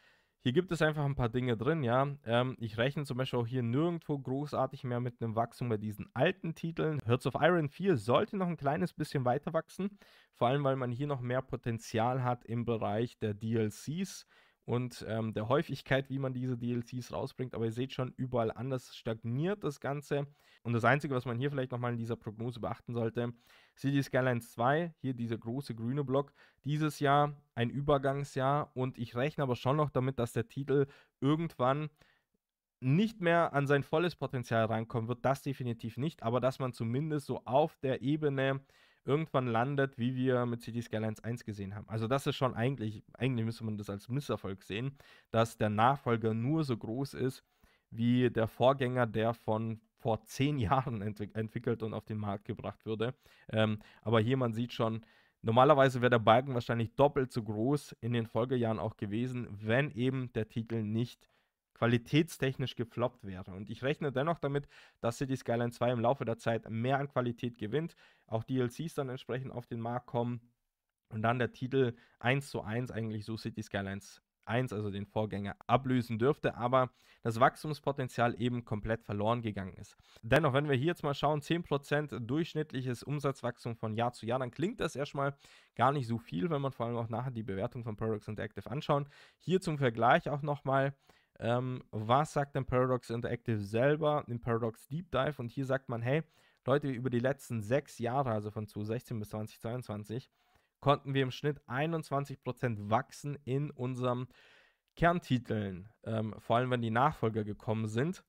Hier gibt es einfach ein paar Dinge drin, ja. Ähm, ich rechne zum Beispiel auch hier nirgendwo großartig mehr mit einem Wachstum bei diesen alten Titeln. Hearts of Iron 4 sollte noch ein kleines bisschen weiter wachsen, vor allem weil man hier noch mehr Potenzial hat im Bereich der DLCs und ähm, der Häufigkeit, wie man diese DLCs rausbringt. Aber ihr seht schon, überall anders stagniert das Ganze. Und das Einzige, was man hier vielleicht nochmal in dieser Prognose beachten sollte, Cities Skylines 2, hier dieser große grüne Block, dieses Jahr ein Übergangsjahr und ich rechne aber schon noch damit, dass der Titel irgendwann nicht mehr an sein volles Potenzial rankommen wird, das definitiv nicht, aber dass man zumindest so auf der Ebene irgendwann landet, wie wir mit City Skylines 1 gesehen haben. Also das ist schon eigentlich, eigentlich müsste man das als Misserfolg sehen, dass der Nachfolger nur so groß ist wie der Vorgänger, der von vor zehn Jahren entwick entwickelt und auf den Markt gebracht würde. Ähm, aber hier man sieht schon, normalerweise wäre der Balken wahrscheinlich doppelt so groß in den Folgejahren auch gewesen, wenn eben der Titel nicht qualitätstechnisch gefloppt wäre. Und ich rechne dennoch damit, dass City Skyline 2 im Laufe der Zeit mehr an Qualität gewinnt, auch DLCs dann entsprechend auf den Markt kommen und dann der Titel 1 zu 1 eigentlich so City Skylines 1, also den Vorgänger, ablösen dürfte, aber das Wachstumspotenzial eben komplett verloren gegangen ist. Dennoch, wenn wir hier jetzt mal schauen, 10% durchschnittliches Umsatzwachstum von Jahr zu Jahr, dann klingt das erstmal gar nicht so viel, wenn man vor allem auch nachher die Bewertung von Paradox Interactive anschaut. Hier zum Vergleich auch nochmal, ähm, was sagt denn Paradox Interactive selber im Paradox Deep Dive? Und hier sagt man, hey, Leute, über die letzten sechs Jahre, also von 2016 bis 2022, konnten wir im Schnitt 21% wachsen in unseren Kerntiteln, ähm, vor allem wenn die Nachfolger gekommen sind.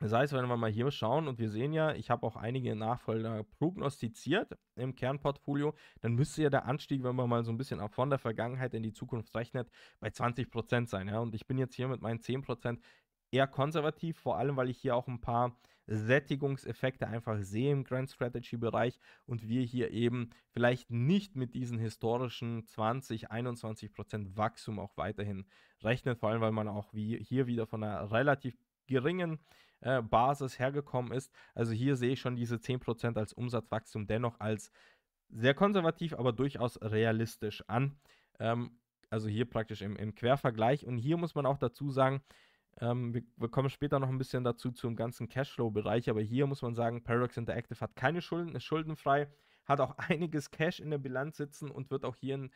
Das heißt, wenn wir mal hier schauen und wir sehen ja, ich habe auch einige Nachfolger prognostiziert im Kernportfolio, dann müsste ja der Anstieg, wenn man mal so ein bisschen auch von der Vergangenheit in die Zukunft rechnet, bei 20% sein. Ja? Und ich bin jetzt hier mit meinen 10% eher konservativ, vor allem weil ich hier auch ein paar Sättigungseffekte einfach sehe im Grand Strategy Bereich und wir hier eben vielleicht nicht mit diesen historischen 20, 21 Prozent Wachstum auch weiterhin rechnen, vor allem weil man auch wie hier wieder von einer relativ geringen äh, Basis hergekommen ist. Also hier sehe ich schon diese 10% als Umsatzwachstum dennoch als sehr konservativ, aber durchaus realistisch an. Ähm, also hier praktisch im, im Quervergleich. Und hier muss man auch dazu sagen, ähm, wir, wir, kommen später noch ein bisschen dazu zum ganzen Cashflow-Bereich, aber hier muss man sagen, Paradox Interactive hat keine Schulden, ist schuldenfrei, hat auch einiges Cash in der Bilanz sitzen und wird auch hier, in,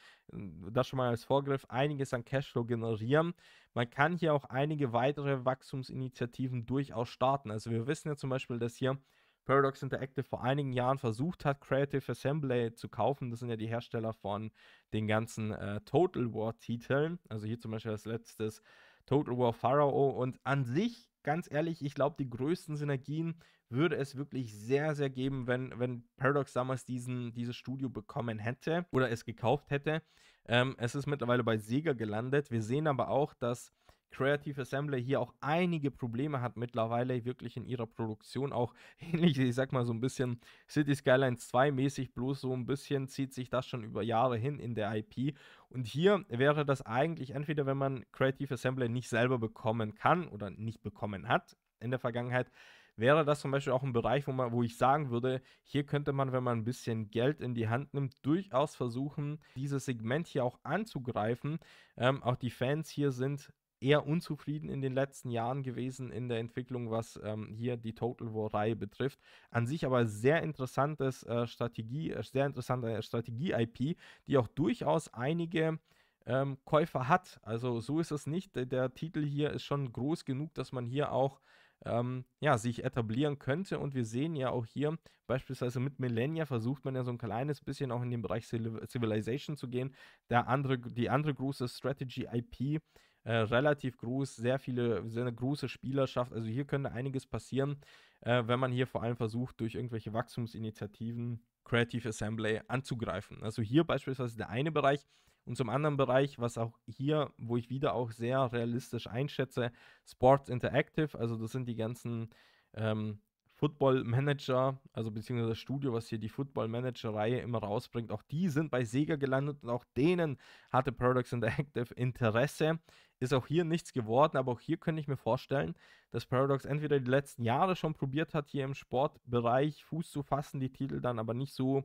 das schon mal als Vorgriff, einiges an Cashflow generieren. Man kann hier auch einige weitere Wachstumsinitiativen durchaus starten. Also wir wissen ja zum Beispiel, dass hier Paradox Interactive vor einigen Jahren versucht hat, Creative Assembly zu kaufen. Das sind ja die Hersteller von den ganzen äh, Total War-Titeln. Also hier zum Beispiel als letztes Total War Pharaoh. Und an sich, ganz ehrlich, ich glaube, die größten Synergien würde es wirklich sehr, sehr geben, wenn, wenn Paradox damals diesen, dieses Studio bekommen hätte oder es gekauft hätte. Ähm, es ist mittlerweile bei Sega gelandet. Wir sehen aber auch, dass Creative Assembly hier auch einige Probleme hat mittlerweile wirklich in ihrer Produktion auch ähnlich, ich sag mal so ein bisschen City Skylines 2 mäßig, bloß so ein bisschen zieht sich das schon über Jahre hin in der IP. Und hier wäre das eigentlich entweder, wenn man Creative Assembly nicht selber bekommen kann oder nicht bekommen hat in der Vergangenheit, wäre das zum Beispiel auch ein Bereich, wo, man, wo ich sagen würde, hier könnte man, wenn man ein bisschen Geld in die Hand nimmt, durchaus versuchen, dieses Segment hier auch anzugreifen. Ähm, auch die Fans hier sind eher unzufrieden in den letzten Jahren gewesen in der Entwicklung, was ähm, hier die Total War-Reihe betrifft. An sich aber sehr interessantes äh, Strategie, äh, sehr interessante äh, Strategie-IP, die auch durchaus einige ähm, Käufer hat. Also so ist es nicht. Der Titel hier ist schon groß genug, dass man hier auch ähm, ja, sich etablieren könnte. Und wir sehen ja auch hier, beispielsweise mit Millennia versucht man ja so ein kleines bisschen auch in den Bereich Civilization zu gehen. Der andere, die andere große Strategy-IP äh, relativ groß, sehr viele, sehr eine große Spielerschaft. Also hier könnte einiges passieren, äh, wenn man hier vor allem versucht, durch irgendwelche Wachstumsinitiativen Creative Assembly anzugreifen. Also hier beispielsweise der eine Bereich und zum anderen Bereich, was auch hier, wo ich wieder auch sehr realistisch einschätze, Sports Interactive, also das sind die ganzen ähm, Football Manager, also beziehungsweise das Studio, was hier die Football Manager-Reihe immer rausbringt, auch die sind bei Sega gelandet und auch denen hatte Paradox Interactive Interesse. Ist auch hier nichts geworden, aber auch hier könnte ich mir vorstellen, dass Paradox entweder die letzten Jahre schon probiert hat, hier im Sportbereich Fuß zu fassen, die Titel dann aber nicht so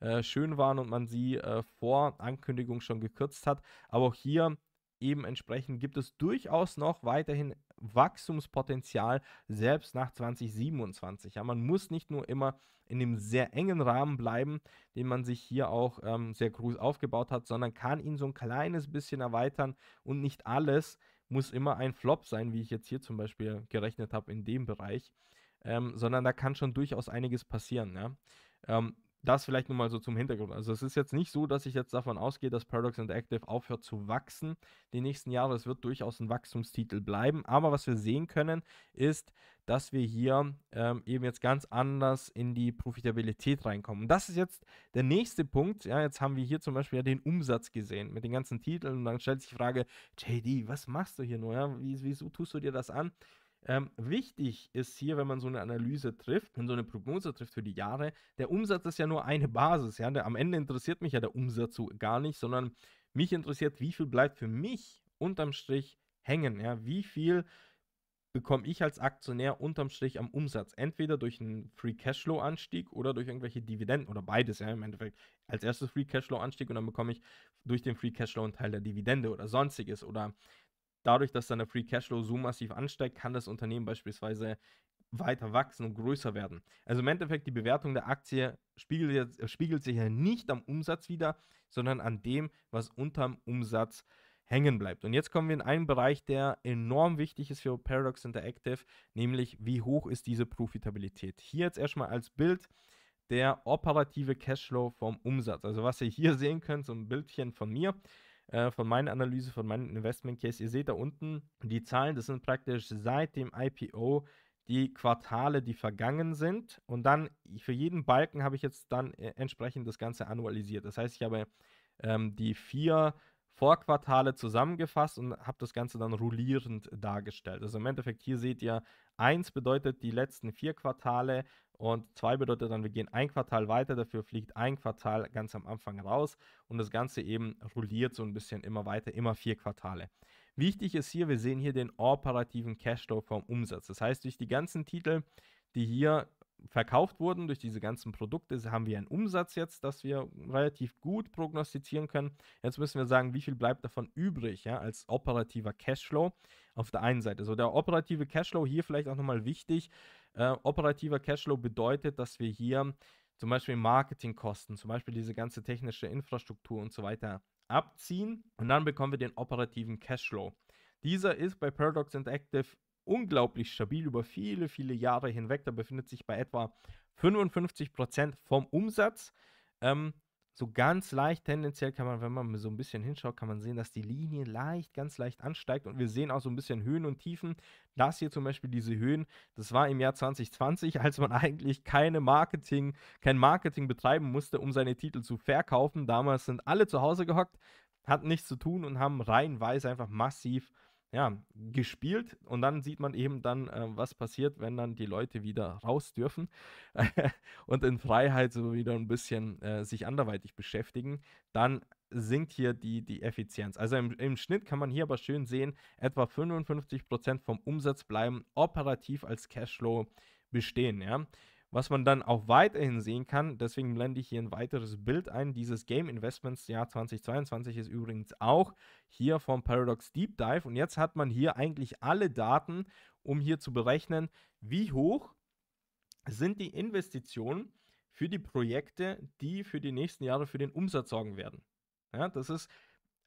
äh, schön waren und man sie äh, vor Ankündigung schon gekürzt hat. Aber auch hier eben entsprechend gibt es durchaus noch weiterhin Wachstumspotenzial selbst nach 2027. Ja, man muss nicht nur immer in dem sehr engen Rahmen bleiben, den man sich hier auch ähm, sehr groß aufgebaut hat, sondern kann ihn so ein kleines bisschen erweitern und nicht alles muss immer ein Flop sein, wie ich jetzt hier zum Beispiel gerechnet habe in dem Bereich, ähm, sondern da kann schon durchaus einiges passieren. Ja? Ähm, das vielleicht nur mal so zum Hintergrund. Also es ist jetzt nicht so, dass ich jetzt davon ausgehe, dass Paradox Interactive aufhört zu wachsen die nächsten Jahre. Es wird durchaus ein Wachstumstitel bleiben. Aber was wir sehen können, ist, dass wir hier ähm, eben jetzt ganz anders in die Profitabilität reinkommen. Und das ist jetzt der nächste Punkt. Ja, jetzt haben wir hier zum Beispiel ja den Umsatz gesehen mit den ganzen Titeln. Und dann stellt sich die Frage, JD, was machst du hier nur? Ja, wieso tust du dir das an? Ähm, wichtig ist hier, wenn man so eine Analyse trifft, wenn so eine Prognose trifft für die Jahre, der Umsatz ist ja nur eine Basis. Ja? Der, am Ende interessiert mich ja der Umsatz so gar nicht, sondern mich interessiert, wie viel bleibt für mich unterm Strich hängen. Ja? Wie viel bekomme ich als Aktionär unterm Strich am Umsatz? Entweder durch einen Free Cashflow-Anstieg oder durch irgendwelche Dividenden oder beides, ja, im Endeffekt. Als erstes Free Cashflow-Anstieg und dann bekomme ich durch den Free Cashflow einen Teil der Dividende oder sonstiges oder dadurch, dass dann der Free Cashflow so massiv ansteigt, kann das Unternehmen beispielsweise weiter wachsen und größer werden. Also im Endeffekt, die Bewertung der Aktie spiegelt, äh, spiegelt sich ja nicht am Umsatz wider, sondern an dem, was unterm Umsatz hängen bleibt. Und jetzt kommen wir in einen Bereich, der enorm wichtig ist für Paradox Interactive, nämlich wie hoch ist diese Profitabilität. Hier jetzt erstmal als Bild der operative Cashflow vom Umsatz. Also was ihr hier sehen könnt, so ein Bildchen von mir. Äh, von meiner Analyse, von meinem Investment Case. Ihr seht da unten die Zahlen, das sind praktisch seit dem IPO die Quartale, die vergangen sind. Und dann für jeden Balken habe ich jetzt dann äh, entsprechend das Ganze annualisiert. Das heißt, ich habe ähm, die vier Vorquartale zusammengefasst und habe das Ganze dann rollierend dargestellt. Also im Endeffekt hier seht ihr, 1 bedeutet die letzten vier Quartale und zwei bedeutet dann, wir gehen ein Quartal weiter, dafür fliegt ein Quartal ganz am Anfang raus und das Ganze eben rolliert so ein bisschen immer weiter, immer vier Quartale. Wichtig ist hier, wir sehen hier den operativen Cashflow vom Umsatz. Das heißt, durch die ganzen Titel, die hier verkauft wurden, durch diese ganzen Produkte, haben wir einen Umsatz jetzt, das wir relativ gut prognostizieren können. Jetzt müssen wir sagen, wie viel bleibt davon übrig, ja, als operativer Cashflow auf der einen Seite. So, der operative Cashflow hier vielleicht auch nochmal wichtig äh, operativer Cashflow bedeutet, dass wir hier zum Beispiel Marketingkosten, zum Beispiel diese ganze technische Infrastruktur und so weiter abziehen und dann bekommen wir den operativen Cashflow. Dieser ist bei Paradox Interactive unglaublich stabil über viele, viele Jahre hinweg. Da befindet sich bei etwa 55% Prozent vom Umsatz. Ähm, so ganz leicht tendenziell kann man, wenn man so ein bisschen hinschaut, kann man sehen, dass die Linie leicht, ganz leicht ansteigt und wir sehen auch so ein bisschen Höhen und Tiefen. Das hier zum Beispiel, diese Höhen, das war im Jahr 2020, als man eigentlich keine Marketing, kein Marketing betreiben musste, um seine Titel zu verkaufen. Damals sind alle zu Hause gehockt, hatten nichts zu tun und haben reihenweise einfach massiv äh, ja, gespielt und dann sieht man eben dann, äh, was passiert, wenn dann die Leute wieder raus dürfen und in Freiheit so wieder ein bisschen äh, sich anderweitig beschäftigen, dann sinkt hier die, die Effizienz. Also im, im Schnitt kann man hier aber schön sehen, etwa 55% Prozent vom Umsatz bleiben operativ als Cashflow bestehen. Ja? Was man dann auch weiterhin sehen kann, deswegen blende ich hier ein weiteres Bild ein, dieses Game Investments Jahr 2022 ist übrigens auch hier vom Paradox Deep Dive. Und jetzt hat man hier eigentlich alle Daten, um hier zu berechnen, wie hoch sind die Investitionen für die Projekte, die für die nächsten Jahre für den Umsatz sorgen werden. Ja, das ist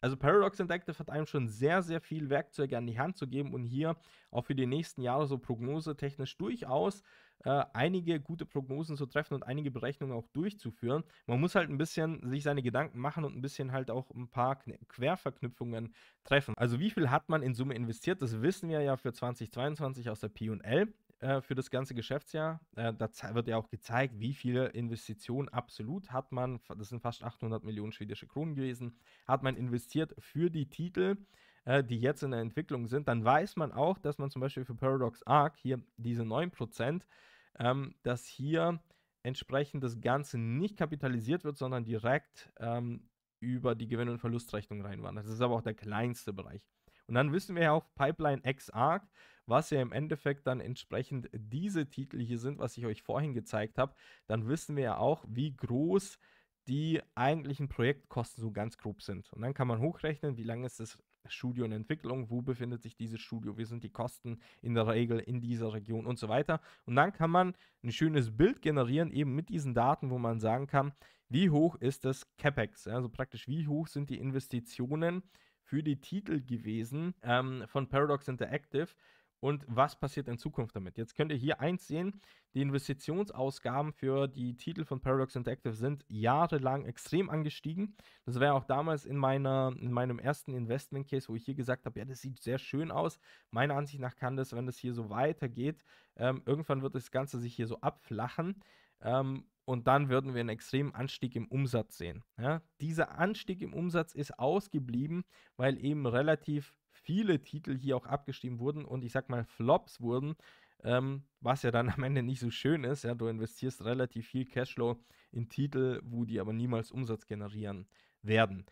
also Paradox Interactive hat einem schon sehr, sehr viel Werkzeuge an die Hand zu geben und hier auch für die nächsten Jahre so prognosetechnisch durchaus äh, einige gute Prognosen zu treffen und einige Berechnungen auch durchzuführen. Man muss halt ein bisschen sich seine Gedanken machen und ein bisschen halt auch ein paar Querverknüpfungen treffen. Also wie viel hat man in Summe investiert? Das wissen wir ja für 2022 aus der P&L äh, für das ganze Geschäftsjahr. Äh, da wird ja auch gezeigt, wie viele Investitionen absolut hat man, das sind fast 800 Millionen schwedische Kronen gewesen, hat man investiert für die Titel, äh, die jetzt in der Entwicklung sind. Dann weiß man auch, dass man zum Beispiel für Paradox Arc hier diese 9%, ähm, dass hier entsprechend das Ganze nicht kapitalisiert wird, sondern direkt ähm, über die Gewinn- und Verlustrechnung reinwandert. Das ist aber auch der kleinste Bereich. Und dann wissen wir ja auch Pipeline X Arc, was ja im Endeffekt dann entsprechend diese Titel hier sind, was ich euch vorhin gezeigt habe, dann wissen wir ja auch, wie groß die eigentlichen Projektkosten so ganz grob sind. Und dann kann man hochrechnen, wie lange ist das Studio in Entwicklung, wo befindet sich dieses Studio, wie sind die Kosten in der Regel in dieser Region und so weiter. Und dann kann man ein schönes Bild generieren, eben mit diesen Daten, wo man sagen kann, wie hoch ist das CapEx, also praktisch wie hoch sind die Investitionen für die Titel gewesen ähm, von Paradox Interactive und was passiert in Zukunft damit. Jetzt könnt ihr hier eins sehen, die Investitionsausgaben für die Titel von Paradox Interactive sind jahrelang extrem angestiegen. Das wäre auch damals in, meiner, in meinem ersten Investment Case, wo ich hier gesagt habe, ja, das sieht sehr schön aus. Meiner Ansicht nach kann das, wenn das hier so weitergeht, ähm, irgendwann wird das Ganze sich hier so abflachen. Ähm, und dann würden wir einen extremen Anstieg im Umsatz sehen. Ja? Dieser Anstieg im Umsatz ist ausgeblieben, weil eben relativ viele Titel hier auch abgeschrieben wurden und ich sag mal Flops wurden, ähm, was ja dann am Ende nicht so schön ist. Ja, du investierst relativ viel Cashflow in Titel, wo die aber niemals Umsatz generieren werden.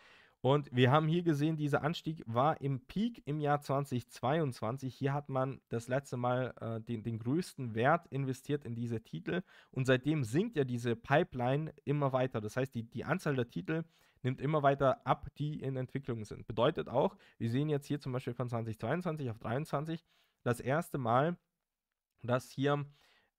Und wir haben hier gesehen, dieser Anstieg war im Peak im Jahr 2022. Hier hat man das letzte Mal äh, den, den größten Wert investiert in diese Titel. Und seitdem sinkt ja diese Pipeline immer weiter. Das heißt, die, die Anzahl der Titel nimmt immer weiter ab, die in Entwicklung sind. Bedeutet auch, wir sehen jetzt hier zum Beispiel von 2022 auf 2023 das erste Mal, dass hier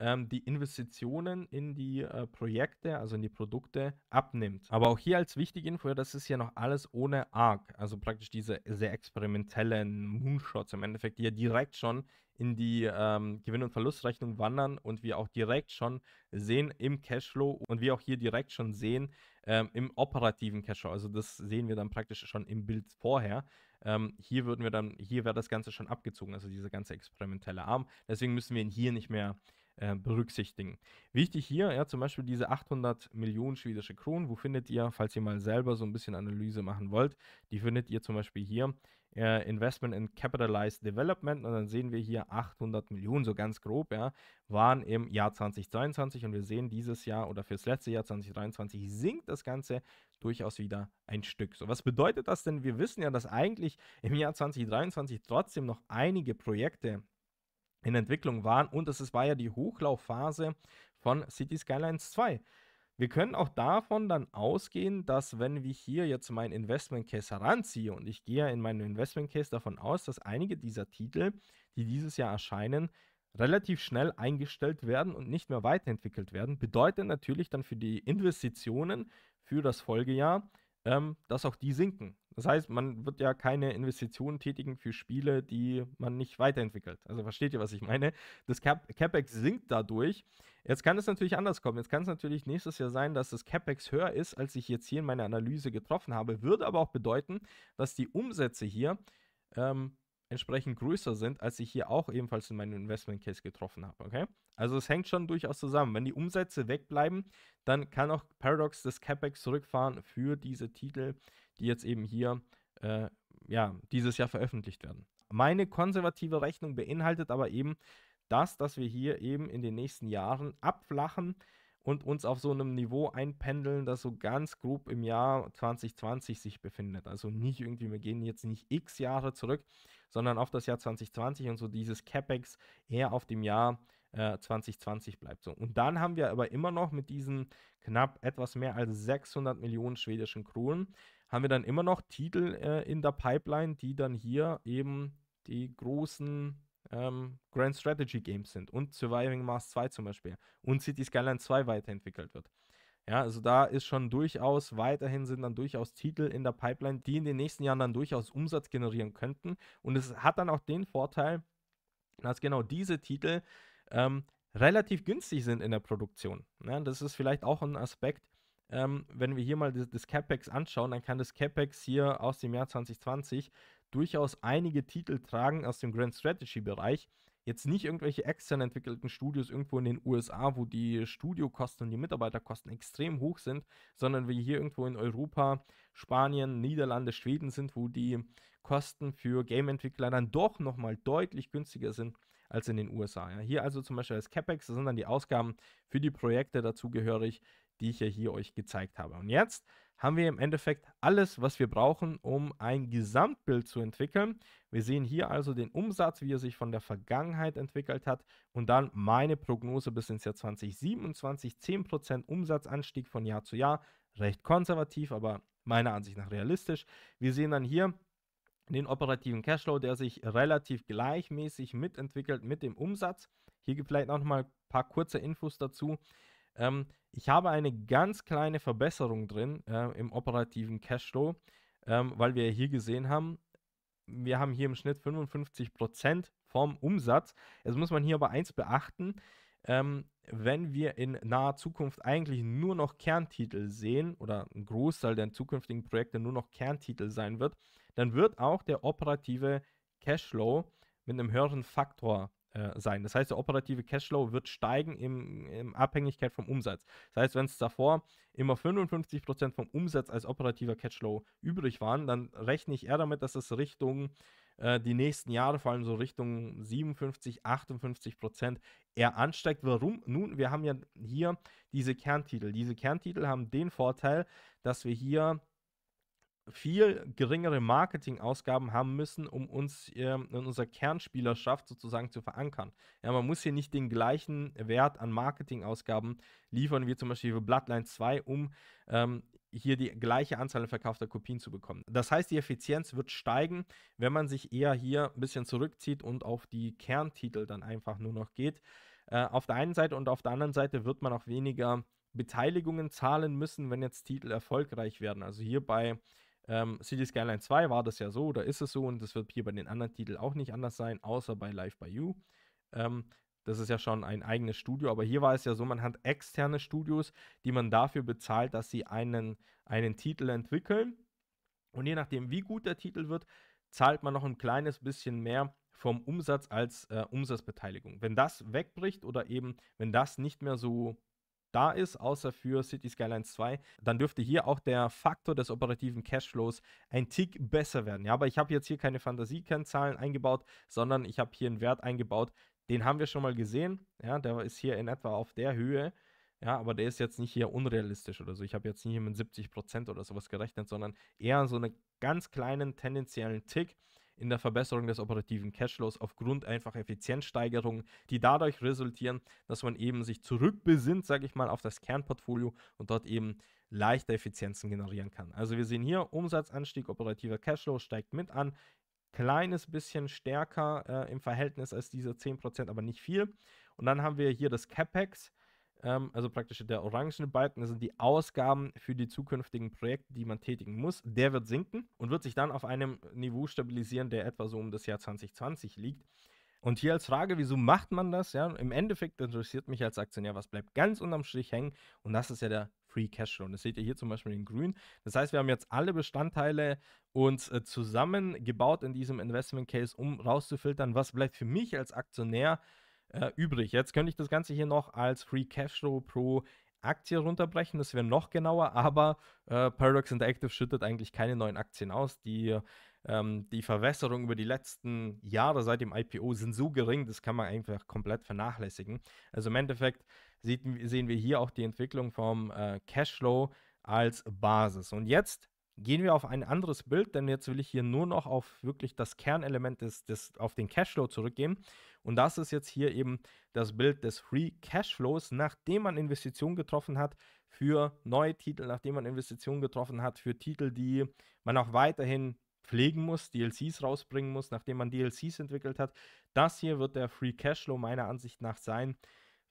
ähm, die Investitionen in die äh, Projekte, also in die Produkte, abnimmt. Aber auch hier als wichtige Info, das ist ja noch alles ohne ARC, also praktisch diese sehr experimentellen Moonshots im Endeffekt, die ja direkt schon in die ähm, Gewinn- und Verlustrechnung wandern und wir auch direkt schon sehen im Cashflow und wir auch hier direkt schon sehen ähm, im operativen Cashflow. Also das sehen wir dann praktisch schon im Bild vorher. Ähm, hier würden wir dann, hier wäre das Ganze schon abgezogen, also dieser ganze experimentelle Arm. Deswegen müssen wir ihn hier nicht mehr äh, berücksichtigen. Wichtig hier, ja, zum Beispiel diese 800 Millionen schwedische Kronen, wo findet ihr, falls ihr mal selber so ein bisschen Analyse machen wollt, die findet ihr zum Beispiel hier, äh, Investment in Capitalized Development, und dann sehen wir hier 800 Millionen, so ganz grob, ja, waren im Jahr 2022 und wir sehen dieses Jahr oder fürs letzte Jahr 2023 sinkt das Ganze durchaus wieder ein Stück. So, was bedeutet das denn? Wir wissen ja, dass eigentlich im Jahr 2023 trotzdem noch einige Projekte in Entwicklung waren. Und es war ja die Hochlaufphase von City Skylines 2. Wir können auch davon dann ausgehen, dass wenn wir hier jetzt meinen Investment Case heranziehe und ich gehe in meinen Investment Case davon aus, dass einige dieser Titel, die dieses Jahr erscheinen, relativ schnell eingestellt werden und nicht mehr weiterentwickelt werden, bedeutet natürlich dann für die Investitionen für das Folgejahr, ähm, dass auch die sinken. Das heißt, man wird ja keine Investitionen tätigen für Spiele, die man nicht weiterentwickelt. Also versteht ihr, was ich meine? Das Cap CapEx sinkt dadurch. Jetzt kann es natürlich anders kommen. Jetzt kann es natürlich nächstes Jahr sein, dass das CapEx höher ist, als ich jetzt hier in meiner Analyse getroffen habe. Würde aber auch bedeuten, dass die Umsätze hier ähm, entsprechend größer sind, als ich hier auch ebenfalls in meinem Investment Case getroffen habe. Okay? Also es hängt schon durchaus zusammen. Wenn die Umsätze wegbleiben, dann kann auch Paradox das CapEx zurückfahren für diese Titel, die jetzt eben hier äh, ja, dieses Jahr veröffentlicht werden. Meine konservative Rechnung beinhaltet aber eben das, dass wir hier eben in den nächsten Jahren abflachen und uns auf so einem Niveau einpendeln, das so ganz grob im Jahr 2020 sich befindet. Also nicht irgendwie, wir gehen jetzt nicht x Jahre zurück, sondern auf das Jahr 2020 und so dieses CapEx eher auf dem Jahr äh, 2020 bleibt. So. Und dann haben wir aber immer noch mit diesen knapp etwas mehr als 600 Millionen schwedischen Kronen, haben wir dann immer noch Titel äh, in der Pipeline, die dann hier eben die großen ähm, Grand Strategy Games sind und Surviving Mars 2 zum Beispiel und City Skyline 2 weiterentwickelt wird. Ja, also da ist schon durchaus, weiterhin sind dann durchaus Titel in der Pipeline, die in den nächsten Jahren dann durchaus Umsatz generieren könnten. Und es hat dann auch den Vorteil, dass genau diese Titel ähm, relativ günstig sind in der Produktion. Ja, das ist vielleicht auch ein Aspekt, ähm, wenn wir hier mal das, das CapEx anschauen, dann kann das CapEx hier aus dem Jahr 2020 durchaus einige Titel tragen aus dem Grand Strategy Bereich, Jetzt nicht irgendwelche extern entwickelten Studios irgendwo in den USA, wo die Studiokosten und die Mitarbeiterkosten extrem hoch sind, sondern wir hier irgendwo in Europa, Spanien, Niederlande, Schweden sind, wo die Kosten für Game-Entwickler dann doch nochmal deutlich günstiger sind als in den USA. Ja. Hier also zum Beispiel als CapEx, das sind dann die Ausgaben für die Projekte dazugehörig, die ich ja hier euch gezeigt habe. Und jetzt haben wir im Endeffekt alles, was wir brauchen, um ein Gesamtbild zu entwickeln. Wir sehen hier also den Umsatz, wie er sich von der Vergangenheit entwickelt hat und dann meine Prognose bis ins Jahr 2027, 10% Umsatzanstieg von Jahr zu Jahr, recht konservativ, aber meiner Ansicht nach realistisch. Wir sehen dann hier den operativen Cashflow, der sich relativ gleichmäßig mitentwickelt mit dem Umsatz. Hier gibt es vielleicht auch noch mal ein paar kurze Infos dazu. Ähm, ich habe eine ganz kleine Verbesserung drin äh, im operativen Cashflow, ähm, weil wir hier gesehen haben, wir haben hier im Schnitt 55% vom Umsatz. Jetzt muss man hier aber eins beachten. Ähm, wenn wir in naher Zukunft eigentlich nur noch Kerntitel sehen oder ein Großteil der zukünftigen Projekte nur noch Kerntitel sein wird, dann wird auch der operative Cashflow mit einem höheren Faktor äh, sein. Das heißt, der operative Cashflow wird steigen im, in Abhängigkeit vom Umsatz. Das heißt, wenn es davor immer 55% vom Umsatz als operativer Cashflow übrig waren, dann rechne ich eher damit, dass es Richtung äh, die nächsten Jahre, vor allem so Richtung 57, 58 Prozent, eher ansteigt. Warum? Nun, wir haben ja hier diese Kerntitel. Diese Kerntitel haben den Vorteil, dass wir hier viel geringere Marketingausgaben haben müssen, um uns äh, in unserer Kernspielerschaft sozusagen zu verankern. Ja, man muss hier nicht den gleichen Wert an Marketingausgaben liefern, wie zum Beispiel für Bloodline 2, um ähm, hier die gleiche Anzahl verkaufter Kopien zu bekommen. Das heißt, die Effizienz wird steigen, wenn man sich eher hier ein bisschen zurückzieht und auf die Kerntitel dann einfach nur noch geht. Äh, auf der einen Seite und auf der anderen Seite wird man auch weniger Beteiligungen zahlen müssen, wenn jetzt Titel erfolgreich werden. Also hier bei ähm, City Skyline 2 war das ja so oder ist es so und das wird hier bei den anderen Titeln auch nicht anders sein, außer bei Live by You. Ähm, das ist ja schon ein eigenes Studio, aber hier war es ja so, man hat externe Studios, die man dafür bezahlt, dass sie einen, einen Titel entwickeln. Und je nachdem, wie gut der Titel wird, zahlt man noch ein kleines bisschen mehr vom Umsatz als äh, Umsatzbeteiligung. Wenn das wegbricht oder eben, wenn das nicht mehr so da ist, außer für City Skylines 2, dann dürfte hier auch der Faktor des operativen Cashflows ein Tick besser werden. Ja, aber ich habe jetzt hier keine Fantasiekennzahlen eingebaut, sondern ich habe hier einen Wert eingebaut, den haben wir schon mal gesehen. Ja, der ist hier in etwa auf der Höhe. Ja, aber der ist jetzt nicht hier unrealistisch oder so. Ich habe jetzt nicht hier mit 70% oder sowas gerechnet, sondern eher so einen ganz kleinen tendenziellen Tick in der Verbesserung des operativen Cashflows aufgrund einfach Effizienzsteigerungen, die dadurch resultieren, dass man eben sich zurückbesinnt, sage ich mal, auf das Kernportfolio und dort eben leichter Effizienzen generieren kann. Also wir sehen hier Umsatzanstieg, operativer Cashflow steigt mit an, kleines bisschen stärker äh, im Verhältnis als diese 10%, aber nicht viel. Und dann haben wir hier das CapEx ähm, also praktisch der orangene Balken, das sind die Ausgaben für die zukünftigen Projekte, die man tätigen muss, der wird sinken und wird sich dann auf einem Niveau stabilisieren, der etwa so um das Jahr 2020 liegt. Und hier als Frage, wieso macht man das? Ja, im Endeffekt interessiert mich als Aktionär, was bleibt ganz unterm Strich hängen und das ist ja der Free Cashflow. Und das seht ihr hier zum Beispiel in grün. Das heißt, wir haben jetzt alle Bestandteile uns äh, zusammengebaut in diesem Investment Case, um rauszufiltern, was bleibt für mich als Aktionär äh, übrig. Jetzt könnte ich das Ganze hier noch als Free Cashflow pro Aktie runterbrechen, das wäre noch genauer, aber äh, Paradox Interactive schüttet eigentlich keine neuen Aktien aus. Die, ähm, die Verwässerung über die letzten Jahre seit dem IPO sind so gering, das kann man einfach komplett vernachlässigen. Also im Endeffekt sieht, sehen wir hier auch die Entwicklung vom äh, Cashflow als Basis. Und jetzt gehen wir auf ein anderes Bild, denn jetzt will ich hier nur noch auf wirklich das Kernelement des, des auf den Cashflow zurückgehen und das ist jetzt hier eben das Bild des Free Cashflows, nachdem man Investitionen getroffen hat für neue Titel, nachdem man Investitionen getroffen hat für Titel, die man auch weiterhin pflegen muss, DLCs rausbringen muss, nachdem man DLCs entwickelt hat. Das hier wird der Free Cashflow meiner Ansicht nach sein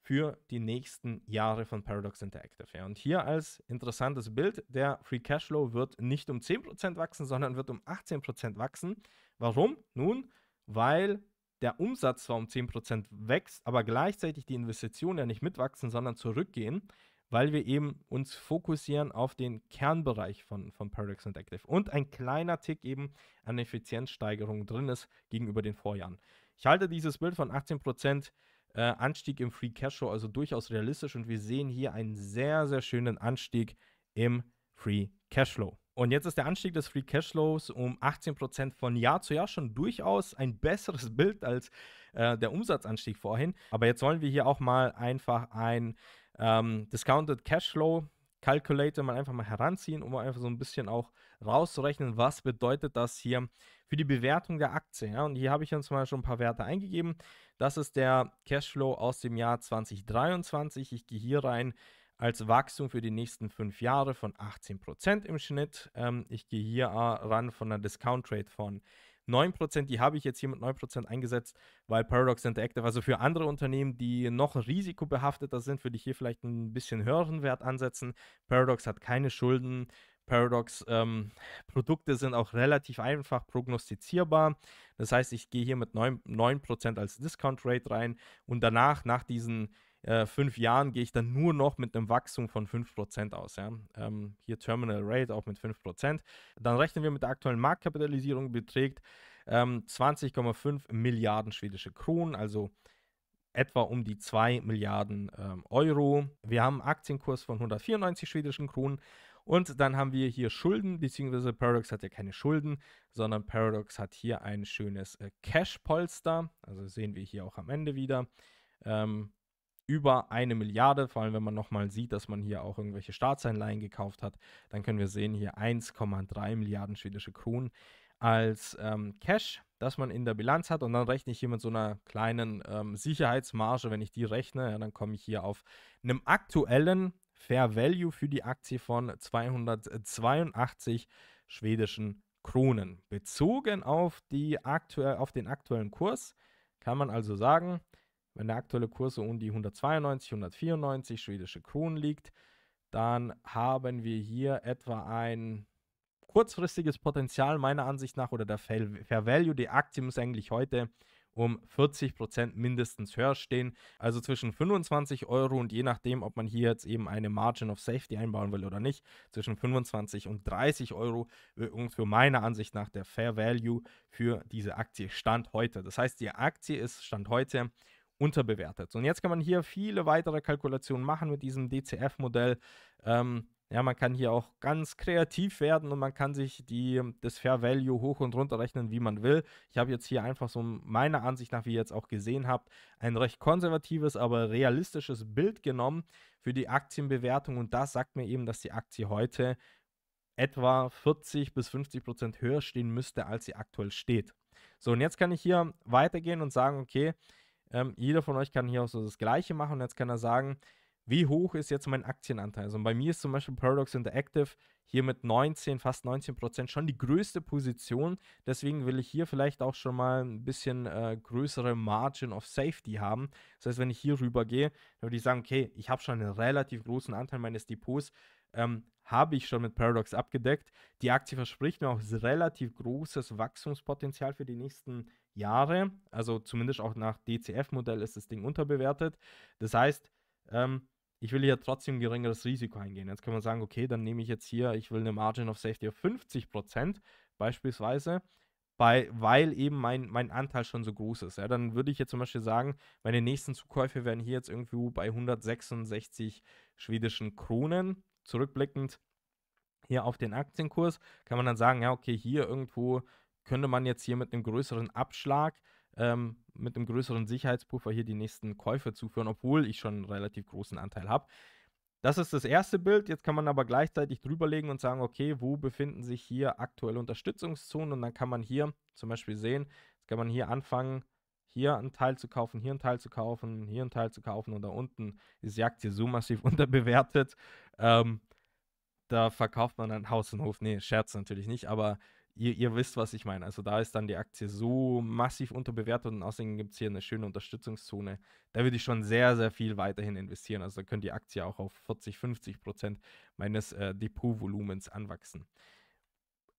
für die nächsten Jahre von Paradox Interactive. Ja. Und hier als interessantes Bild, der Free Cashflow wird nicht um 10% wachsen, sondern wird um 18% wachsen. Warum? Nun, weil der Umsatz zwar um 10% wächst, aber gleichzeitig die Investitionen ja nicht mitwachsen, sondern zurückgehen, weil wir eben uns fokussieren auf den Kernbereich von, von Paradox und Active und ein kleiner Tick eben an Effizienzsteigerungen drin ist gegenüber den Vorjahren. Ich halte dieses Bild von 18% äh, Anstieg im Free Cashflow also durchaus realistisch und wir sehen hier einen sehr, sehr schönen Anstieg im Free Cashflow. Und jetzt ist der Anstieg des Free Cashflows um 18% von Jahr zu Jahr schon durchaus ein besseres Bild als äh, der Umsatzanstieg vorhin. Aber jetzt wollen wir hier auch mal einfach ein ähm, Discounted Cashflow Calculator mal einfach mal heranziehen, um einfach so ein bisschen auch rauszurechnen, was bedeutet das hier für die Bewertung der Aktie. Ja? Und hier habe ich uns mal schon ein paar Werte eingegeben. Das ist der Cashflow aus dem Jahr 2023. Ich gehe hier rein, als Wachstum für die nächsten fünf Jahre von 18% im Schnitt. Ähm, ich gehe hier äh, ran von einer Discount Rate von 9%, die habe ich jetzt hier mit 9% eingesetzt, weil Paradox Interactive, also für andere Unternehmen, die noch risikobehafteter sind, würde ich hier vielleicht einen bisschen höheren Wert ansetzen. Paradox hat keine Schulden. Paradox ähm, Produkte sind auch relativ einfach prognostizierbar. Das heißt, ich gehe hier mit 9%, 9 als Discount Rate rein und danach, nach diesen äh, fünf Jahren gehe ich dann nur noch mit einem Wachstum von 5% aus. Ja? Ähm, hier Terminal Rate auch mit 5%. Dann rechnen wir mit der aktuellen Marktkapitalisierung, beträgt ähm, 20,5 Milliarden schwedische Kronen, also etwa um die 2 Milliarden ähm, Euro. Wir haben einen Aktienkurs von 194 schwedischen Kronen. Und dann haben wir hier Schulden, beziehungsweise Paradox hat ja keine Schulden, sondern Paradox hat hier ein schönes äh, Cash-Polster. Also sehen wir hier auch am Ende wieder. Ähm, über eine Milliarde, vor allem wenn man nochmal sieht, dass man hier auch irgendwelche Staatsanleihen gekauft hat, dann können wir sehen hier 1,3 Milliarden schwedische Kronen als ähm, Cash, das man in der Bilanz hat und dann rechne ich hier mit so einer kleinen ähm, Sicherheitsmarge, wenn ich die rechne, ja, dann komme ich hier auf einem aktuellen Fair Value für die Aktie von 282 schwedischen Kronen. Bezogen auf, die aktuell, auf den aktuellen Kurs kann man also sagen, wenn der aktuelle Kurs so um die 192, 194 schwedische Kronen liegt, dann haben wir hier etwa ein kurzfristiges Potenzial meiner Ansicht nach oder der Fair Value. Die Aktie muss eigentlich heute um 40% mindestens höher stehen. Also zwischen 25 Euro und je nachdem, ob man hier jetzt eben eine Margin of Safety einbauen will oder nicht, zwischen 25 und 30 Euro wird für meiner Ansicht nach der Fair Value für diese Aktie Stand heute. Das heißt, die Aktie ist Stand heute unterbewertet. Und jetzt kann man hier viele weitere Kalkulationen machen mit diesem DCF-Modell. Ähm, ja, man kann hier auch ganz kreativ werden und man kann sich die, das Fair Value hoch und runter rechnen, wie man will. Ich habe jetzt hier einfach so meiner Ansicht nach, wie ihr jetzt auch gesehen habt, ein recht konservatives, aber realistisches Bild genommen für die Aktienbewertung und das sagt mir eben, dass die Aktie heute etwa 40 bis 50 Prozent höher stehen müsste, als sie aktuell steht. So, und jetzt kann ich hier weitergehen und sagen, okay, ähm, jeder von euch kann hier auch so das Gleiche machen und jetzt kann er sagen, wie hoch ist jetzt mein Aktienanteil? Also bei mir ist zum Beispiel Paradox Interactive hier mit 19, fast 19 Prozent schon die größte Position. Deswegen will ich hier vielleicht auch schon mal ein bisschen äh, größere Margin of Safety haben. Das heißt, wenn ich hier rüber gehe, würde ich sagen, okay, ich habe schon einen relativ großen Anteil meines Depots ähm, habe ich schon mit Paradox abgedeckt. Die Aktie verspricht mir auch relativ großes Wachstumspotenzial für die nächsten Jahre. Also zumindest auch nach DCF-Modell ist das Ding unterbewertet. Das heißt, ähm, ich will hier trotzdem geringeres Risiko eingehen. Jetzt kann man sagen, okay, dann nehme ich jetzt hier, ich will eine Margin of Safety auf 50 Prozent beispielsweise. Bei, weil eben mein, mein Anteil schon so groß ist. Ja, dann würde ich jetzt zum Beispiel sagen, meine nächsten Zukäufe wären hier jetzt irgendwo bei 166 schwedischen Kronen zurückblickend hier auf den Aktienkurs, kann man dann sagen, ja, okay, hier irgendwo könnte man jetzt hier mit einem größeren Abschlag, ähm, mit einem größeren Sicherheitspuffer hier die nächsten Käufe zuführen, obwohl ich schon einen relativ großen Anteil habe. Das ist das erste Bild. Jetzt kann man aber gleichzeitig drüberlegen und sagen, okay, wo befinden sich hier aktuelle Unterstützungszonen? Und dann kann man hier zum Beispiel sehen, jetzt kann man hier anfangen, hier einen Teil zu kaufen, hier einen Teil zu kaufen, hier einen Teil zu kaufen und da unten ist die Aktie so massiv unterbewertet. Ähm, da verkauft man ein Haus und Hof. Nee, Scherz natürlich nicht, aber ihr, ihr wisst, was ich meine. Also da ist dann die Aktie so massiv unterbewertet und außerdem gibt es hier eine schöne Unterstützungszone. Da würde ich schon sehr, sehr viel weiterhin investieren. Also da könnte die Aktie auch auf 40, 50 Prozent meines äh, Depotvolumens anwachsen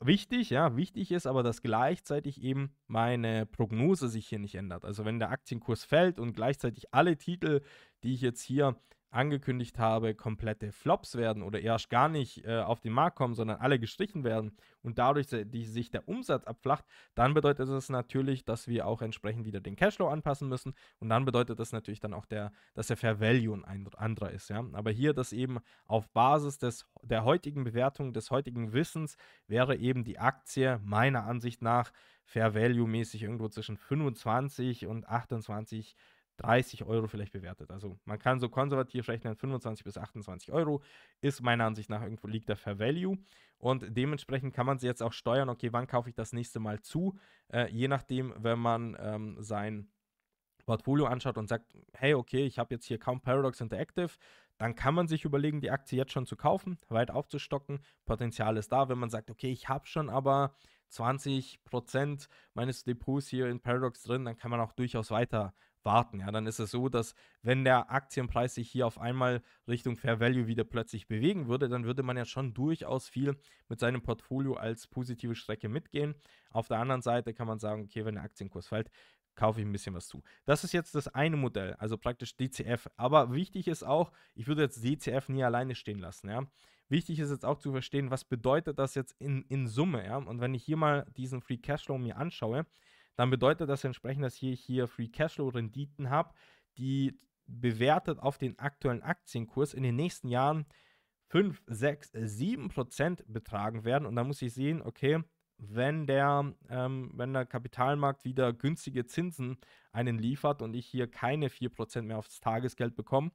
wichtig, ja, wichtig ist aber, dass gleichzeitig eben meine Prognose sich hier nicht ändert. Also wenn der Aktienkurs fällt und gleichzeitig alle Titel, die ich jetzt hier angekündigt habe, komplette Flops werden oder erst gar nicht äh, auf den Markt kommen, sondern alle gestrichen werden und dadurch die, sich der Umsatz abflacht, dann bedeutet das natürlich, dass wir auch entsprechend wieder den Cashflow anpassen müssen und dann bedeutet das natürlich dann auch, der, dass der Fair Value ein anderer ist. Ja? Aber hier das eben auf Basis des, der heutigen Bewertung, des heutigen Wissens wäre eben die Aktie meiner Ansicht nach Fair Value mäßig irgendwo zwischen 25 und 28 30 Euro vielleicht bewertet. Also man kann so konservativ rechnen, 25 bis 28 Euro ist meiner Ansicht nach irgendwo liegt der Fair Value und dementsprechend kann man sie jetzt auch steuern, okay, wann kaufe ich das nächste Mal zu, äh, je nachdem, wenn man ähm, sein Portfolio anschaut und sagt, hey, okay, ich habe jetzt hier kaum Paradox Interactive, dann kann man sich überlegen, die Aktie jetzt schon zu kaufen, weit aufzustocken. Potenzial ist da, wenn man sagt, okay, ich habe schon aber 20% meines Depots hier in Paradox drin, dann kann man auch durchaus weiter warten. Ja, dann ist es so, dass wenn der Aktienpreis sich hier auf einmal Richtung Fair Value wieder plötzlich bewegen würde, dann würde man ja schon durchaus viel mit seinem Portfolio als positive Strecke mitgehen. Auf der anderen Seite kann man sagen, okay, wenn der Aktienkurs fällt, kaufe ich ein bisschen was zu. Das ist jetzt das eine Modell, also praktisch DCF. Aber wichtig ist auch, ich würde jetzt DCF nie alleine stehen lassen. Ja? Wichtig ist jetzt auch zu verstehen, was bedeutet das jetzt in, in Summe. Ja? Und wenn ich hier mal diesen Free Cashflow mir anschaue, dann bedeutet das entsprechend, dass ich hier Free Cashflow-Renditen habe, die bewertet auf den aktuellen Aktienkurs in den nächsten Jahren 5, 6, 7 Prozent betragen werden. Und da muss ich sehen, okay, wenn der, ähm, wenn der Kapitalmarkt wieder günstige Zinsen einen liefert und ich hier keine 4 Prozent mehr aufs Tagesgeld bekomme,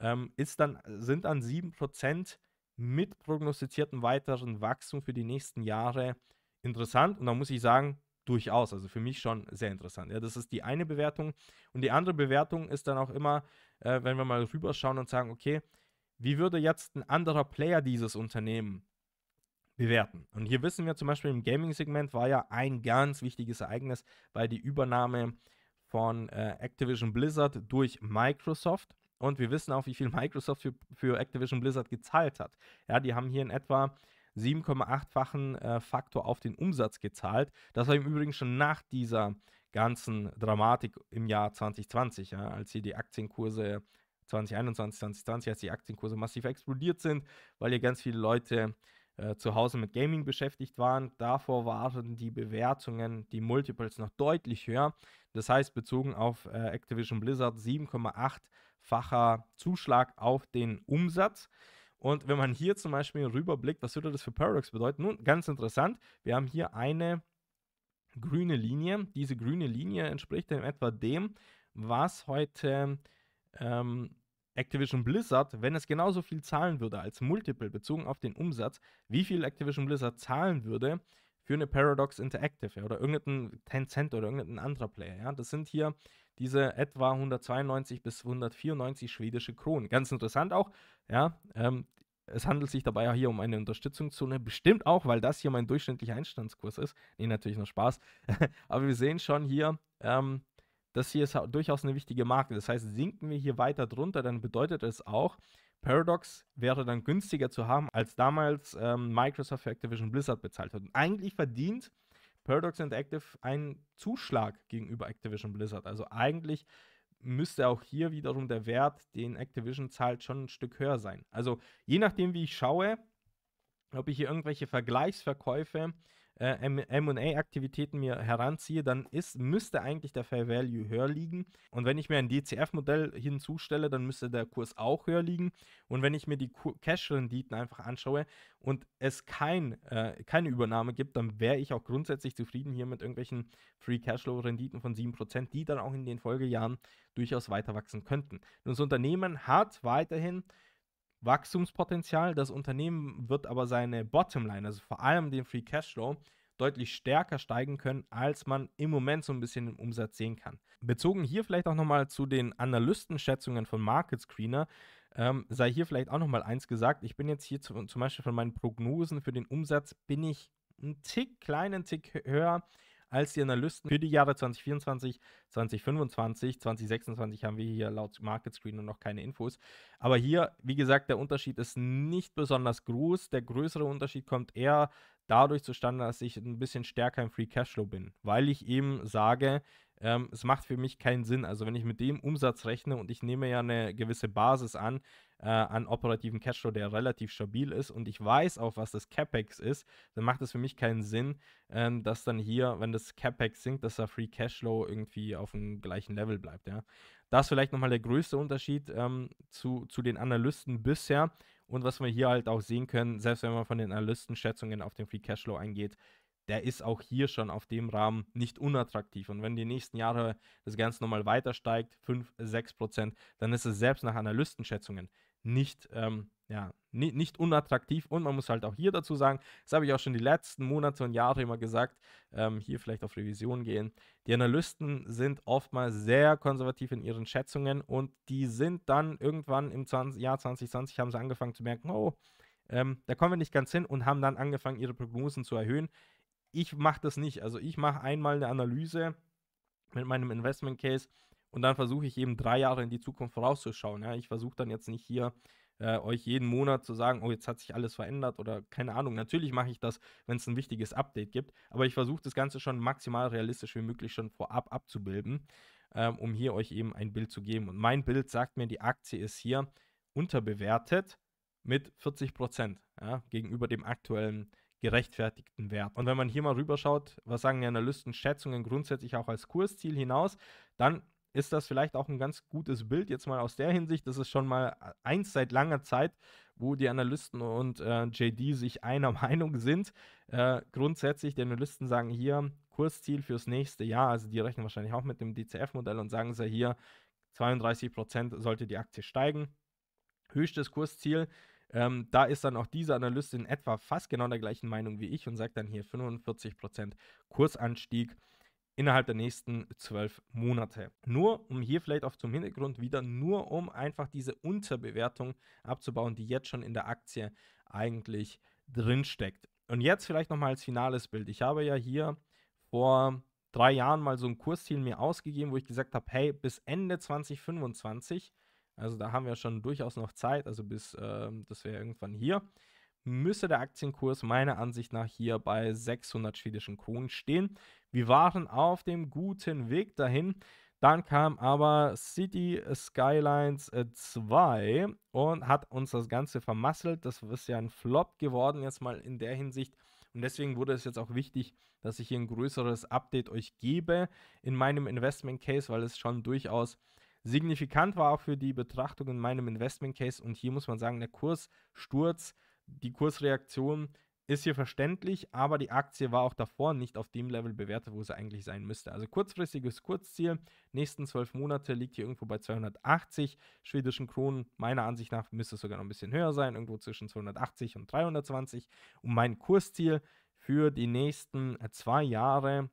ähm, ist dann, sind dann 7 Prozent mit prognostiziertem weiteren Wachstum für die nächsten Jahre interessant. Und da muss ich sagen, durchaus. Also für mich schon sehr interessant. Ja, das ist die eine Bewertung. Und die andere Bewertung ist dann auch immer, äh, wenn wir mal rüberschauen und sagen, okay, wie würde jetzt ein anderer Player dieses Unternehmen bewerten? Und hier wissen wir zum Beispiel im Gaming-Segment war ja ein ganz wichtiges Ereignis, weil die Übernahme von äh, Activision Blizzard durch Microsoft. Und wir wissen auch, wie viel Microsoft für, für Activision Blizzard gezahlt hat. Ja, die haben hier in etwa 7,8-fachen äh, Faktor auf den Umsatz gezahlt. Das war im Übrigen schon nach dieser ganzen Dramatik im Jahr 2020, ja, als hier die Aktienkurse 2021, 2020, als die Aktienkurse massiv explodiert sind, weil hier ganz viele Leute äh, zu Hause mit Gaming beschäftigt waren. Davor waren die Bewertungen, die Multiples noch deutlich höher. Das heißt, bezogen auf äh, Activision Blizzard 7,8-facher Zuschlag auf den Umsatz. Und wenn man hier zum Beispiel rüberblickt, was würde das für Paradox bedeuten? Nun, ganz interessant, wir haben hier eine grüne Linie. Diese grüne Linie entspricht in etwa dem, was heute ähm, Activision Blizzard, wenn es genauso viel zahlen würde als Multiple bezogen auf den Umsatz, wie viel Activision Blizzard zahlen würde für eine Paradox Interactive ja, oder irgendeinen Tencent oder irgendeinen anderer Player. Ja. Das sind hier diese etwa 192 bis 194 schwedische Kronen. Ganz interessant auch, ja, ähm, es handelt sich dabei hier um eine Unterstützungszone, bestimmt auch, weil das hier mein durchschnittlicher Einstandskurs ist. Nee, natürlich nur Spaß. Aber wir sehen schon hier, ähm, das hier ist durchaus eine wichtige Marke. Das heißt, sinken wir hier weiter drunter, dann bedeutet es auch, Paradox wäre dann günstiger zu haben, als damals ähm, Microsoft für Activision Blizzard bezahlt hat. Und eigentlich verdient Paradox Interactive einen Zuschlag gegenüber Activision Blizzard. Also eigentlich müsste auch hier wiederum der Wert, den Activision zahlt, schon ein Stück höher sein. Also je nachdem, wie ich schaue, ob ich hier irgendwelche Vergleichsverkäufe äh, MA-Aktivitäten mir heranziehe, dann ist, müsste eigentlich der Fair Value höher liegen. Und wenn ich mir ein DCF-Modell hinzustelle, dann müsste der Kurs auch höher liegen. Und wenn ich mir die Cash-Renditen einfach anschaue und es kein, äh, keine Übernahme gibt, dann wäre ich auch grundsätzlich zufrieden hier mit irgendwelchen Free Cashflow-Renditen von 7%, die dann auch in den Folgejahren durchaus weiter wachsen könnten. Und das Unternehmen hat weiterhin Wachstumspotenzial. Das Unternehmen wird aber seine Bottomline, also vor allem den Free Cashflow, deutlich stärker steigen können, als man im Moment so ein bisschen im Umsatz sehen kann. Bezogen hier vielleicht auch nochmal zu den Analystenschätzungen von Market Screener, ähm, sei hier vielleicht auch nochmal eins gesagt. Ich bin jetzt hier zu, zum Beispiel von meinen Prognosen für den Umsatz, bin ich einen Tick, kleinen Tick höher als die Analysten für die Jahre 2024, 2025, 2026 haben wir hier laut Market Screener noch keine Infos. Aber hier, wie gesagt, der Unterschied ist nicht besonders groß. Der größere Unterschied kommt eher dadurch zustande, dass ich ein bisschen stärker im Free Cashflow bin, weil ich eben sage, ähm, es macht für mich keinen Sinn. Also wenn ich mit dem Umsatz rechne und ich nehme ja eine gewisse Basis an, äh, an operativen Cashflow, der relativ stabil ist und ich weiß auch, was das CapEx ist, dann macht es für mich keinen Sinn, ähm, dass dann hier, wenn das CapEx sinkt, dass der Free Cashflow irgendwie auf dem gleichen Level bleibt. Ja? Das ist vielleicht nochmal der größte Unterschied ähm, zu, zu den Analysten bisher. Und was wir hier halt auch sehen können, selbst wenn man von den Analystenschätzungen auf den Free Cashflow eingeht, der ist auch hier schon auf dem Rahmen nicht unattraktiv. Und wenn die nächsten Jahre das Ganze nochmal weiter steigt, 5, 6 Prozent, dann ist es selbst nach Analystenschätzungen nicht, ähm, ja, ni nicht unattraktiv. Und man muss halt auch hier dazu sagen, das habe ich auch schon die letzten Monate und Jahre immer gesagt, ähm, hier vielleicht auf Revision gehen. Die Analysten sind oftmals sehr konservativ in ihren Schätzungen und die sind dann irgendwann im 20 Jahr 2020 haben sie angefangen zu merken, oh, ähm, da kommen wir nicht ganz hin und haben dann angefangen, ihre Prognosen zu erhöhen. Ich mache das nicht. Also ich mache einmal eine Analyse mit meinem Investment Case und dann versuche ich eben drei Jahre in die Zukunft vorauszuschauen. Ja? Ich versuche dann jetzt nicht hier äh, euch jeden Monat zu sagen, oh, jetzt hat sich alles verändert oder keine Ahnung. Natürlich mache ich das, wenn es ein wichtiges Update gibt, aber ich versuche das Ganze schon maximal realistisch wie möglich schon vorab abzubilden, ähm, um hier euch eben ein Bild zu geben. Und mein Bild sagt mir, die Aktie ist hier unterbewertet mit 40 Prozent ja, gegenüber dem aktuellen gerechtfertigten Wert. Und wenn man hier mal rüberschaut, was sagen die Analysten Schätzungen grundsätzlich auch als Kursziel hinaus, dann ist das vielleicht auch ein ganz gutes Bild jetzt mal aus der Hinsicht. Das ist schon mal äh, eins seit langer Zeit, wo die Analysten und äh, JD sich einer Meinung sind. Äh, grundsätzlich, die Analysten sagen hier Kursziel fürs nächste Jahr, also die rechnen wahrscheinlich auch mit dem DCF-Modell und sagen sie hier, 32% sollte die Aktie steigen. Höchstes Kursziel. Ähm, da ist dann auch diese Analystin etwa fast genau der gleichen Meinung wie ich und sagt dann hier 45% Kursanstieg innerhalb der nächsten zwölf Monate. Nur um hier vielleicht auch zum Hintergrund wieder, nur um einfach diese Unterbewertung abzubauen, die jetzt schon in der Aktie eigentlich drinsteckt. Und jetzt vielleicht nochmal als finales Bild. Ich habe ja hier vor drei Jahren mal so ein Kursziel mir ausgegeben, wo ich gesagt habe, hey, bis Ende 2025, also da haben wir schon durchaus noch Zeit, also bis, äh, das wäre irgendwann hier, müsste der Aktienkurs meiner Ansicht nach hier bei 600 schwedischen Kronen stehen. Wir waren auf dem guten Weg dahin. Dann kam aber City Skylines 2 äh, und hat uns das Ganze vermasselt. Das ist ja ein Flop geworden, jetzt mal in der Hinsicht. Und deswegen wurde es jetzt auch wichtig, dass ich hier ein größeres Update euch gebe in meinem Investment Case, weil es schon durchaus signifikant war für die Betrachtung in meinem Investment Case. Und hier muss man sagen, der Kurssturz die Kursreaktion ist hier verständlich, aber die Aktie war auch davor nicht auf dem Level bewertet, wo sie eigentlich sein müsste. Also kurzfristiges Kurzziel, nächsten zwölf Monate liegt hier irgendwo bei 280 schwedischen Kronen. Meiner Ansicht nach müsste es sogar noch ein bisschen höher sein, irgendwo zwischen 280 und 320. Und mein Kursziel für die nächsten zwei Jahre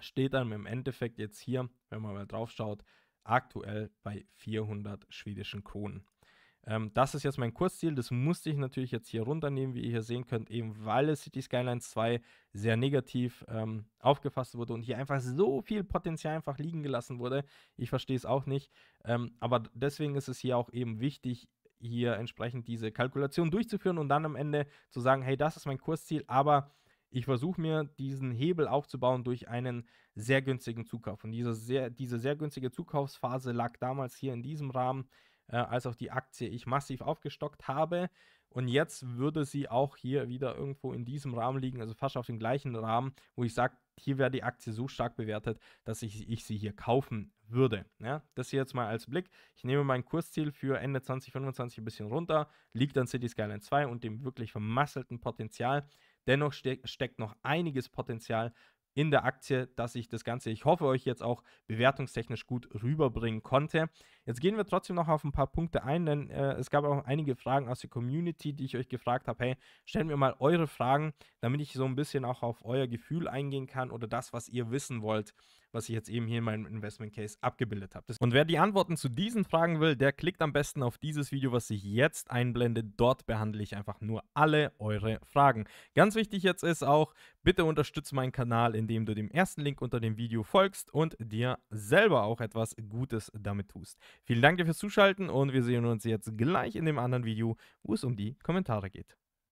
steht dann im Endeffekt jetzt hier, wenn man mal drauf schaut, aktuell bei 400 schwedischen Kronen. Ähm, das ist jetzt mein Kursziel. Das musste ich natürlich jetzt hier runternehmen, wie ihr hier sehen könnt, eben weil es City Skylines 2 sehr negativ ähm, aufgefasst wurde und hier einfach so viel Potenzial einfach liegen gelassen wurde. Ich verstehe es auch nicht. Ähm, aber deswegen ist es hier auch eben wichtig, hier entsprechend diese Kalkulation durchzuführen und dann am Ende zu sagen, hey, das ist mein Kursziel, aber ich versuche mir diesen Hebel aufzubauen durch einen sehr günstigen Zukauf. Und diese sehr, diese sehr günstige Zukaufsphase lag damals hier in diesem Rahmen äh, als auch die Aktie ich massiv aufgestockt habe. Und jetzt würde sie auch hier wieder irgendwo in diesem Rahmen liegen, also fast auf dem gleichen Rahmen, wo ich sage, hier wäre die Aktie so stark bewertet, dass ich, ich sie hier kaufen würde. Ja, das hier jetzt mal als Blick. Ich nehme mein Kursziel für Ende 2025 ein bisschen runter, liegt an City Skyline 2 und dem wirklich vermasselten Potenzial. Dennoch ste steckt noch einiges Potenzial in der Aktie, dass ich das Ganze, ich hoffe, euch jetzt auch bewertungstechnisch gut rüberbringen konnte. Jetzt gehen wir trotzdem noch auf ein paar Punkte ein, denn äh, es gab auch einige Fragen aus der Community, die ich euch gefragt habe, hey, stellt mir mal eure Fragen, damit ich so ein bisschen auch auf euer Gefühl eingehen kann oder das, was ihr wissen wollt was ich jetzt eben hier in meinem Investment Case abgebildet habe. Und wer die Antworten zu diesen Fragen will, der klickt am besten auf dieses Video, was ich jetzt einblende. Dort behandle ich einfach nur alle eure Fragen. Ganz wichtig jetzt ist auch, bitte unterstütze meinen Kanal, indem du dem ersten Link unter dem Video folgst und dir selber auch etwas Gutes damit tust. Vielen Dank dir fürs Zuschalten und wir sehen uns jetzt gleich in dem anderen Video, wo es um die Kommentare geht.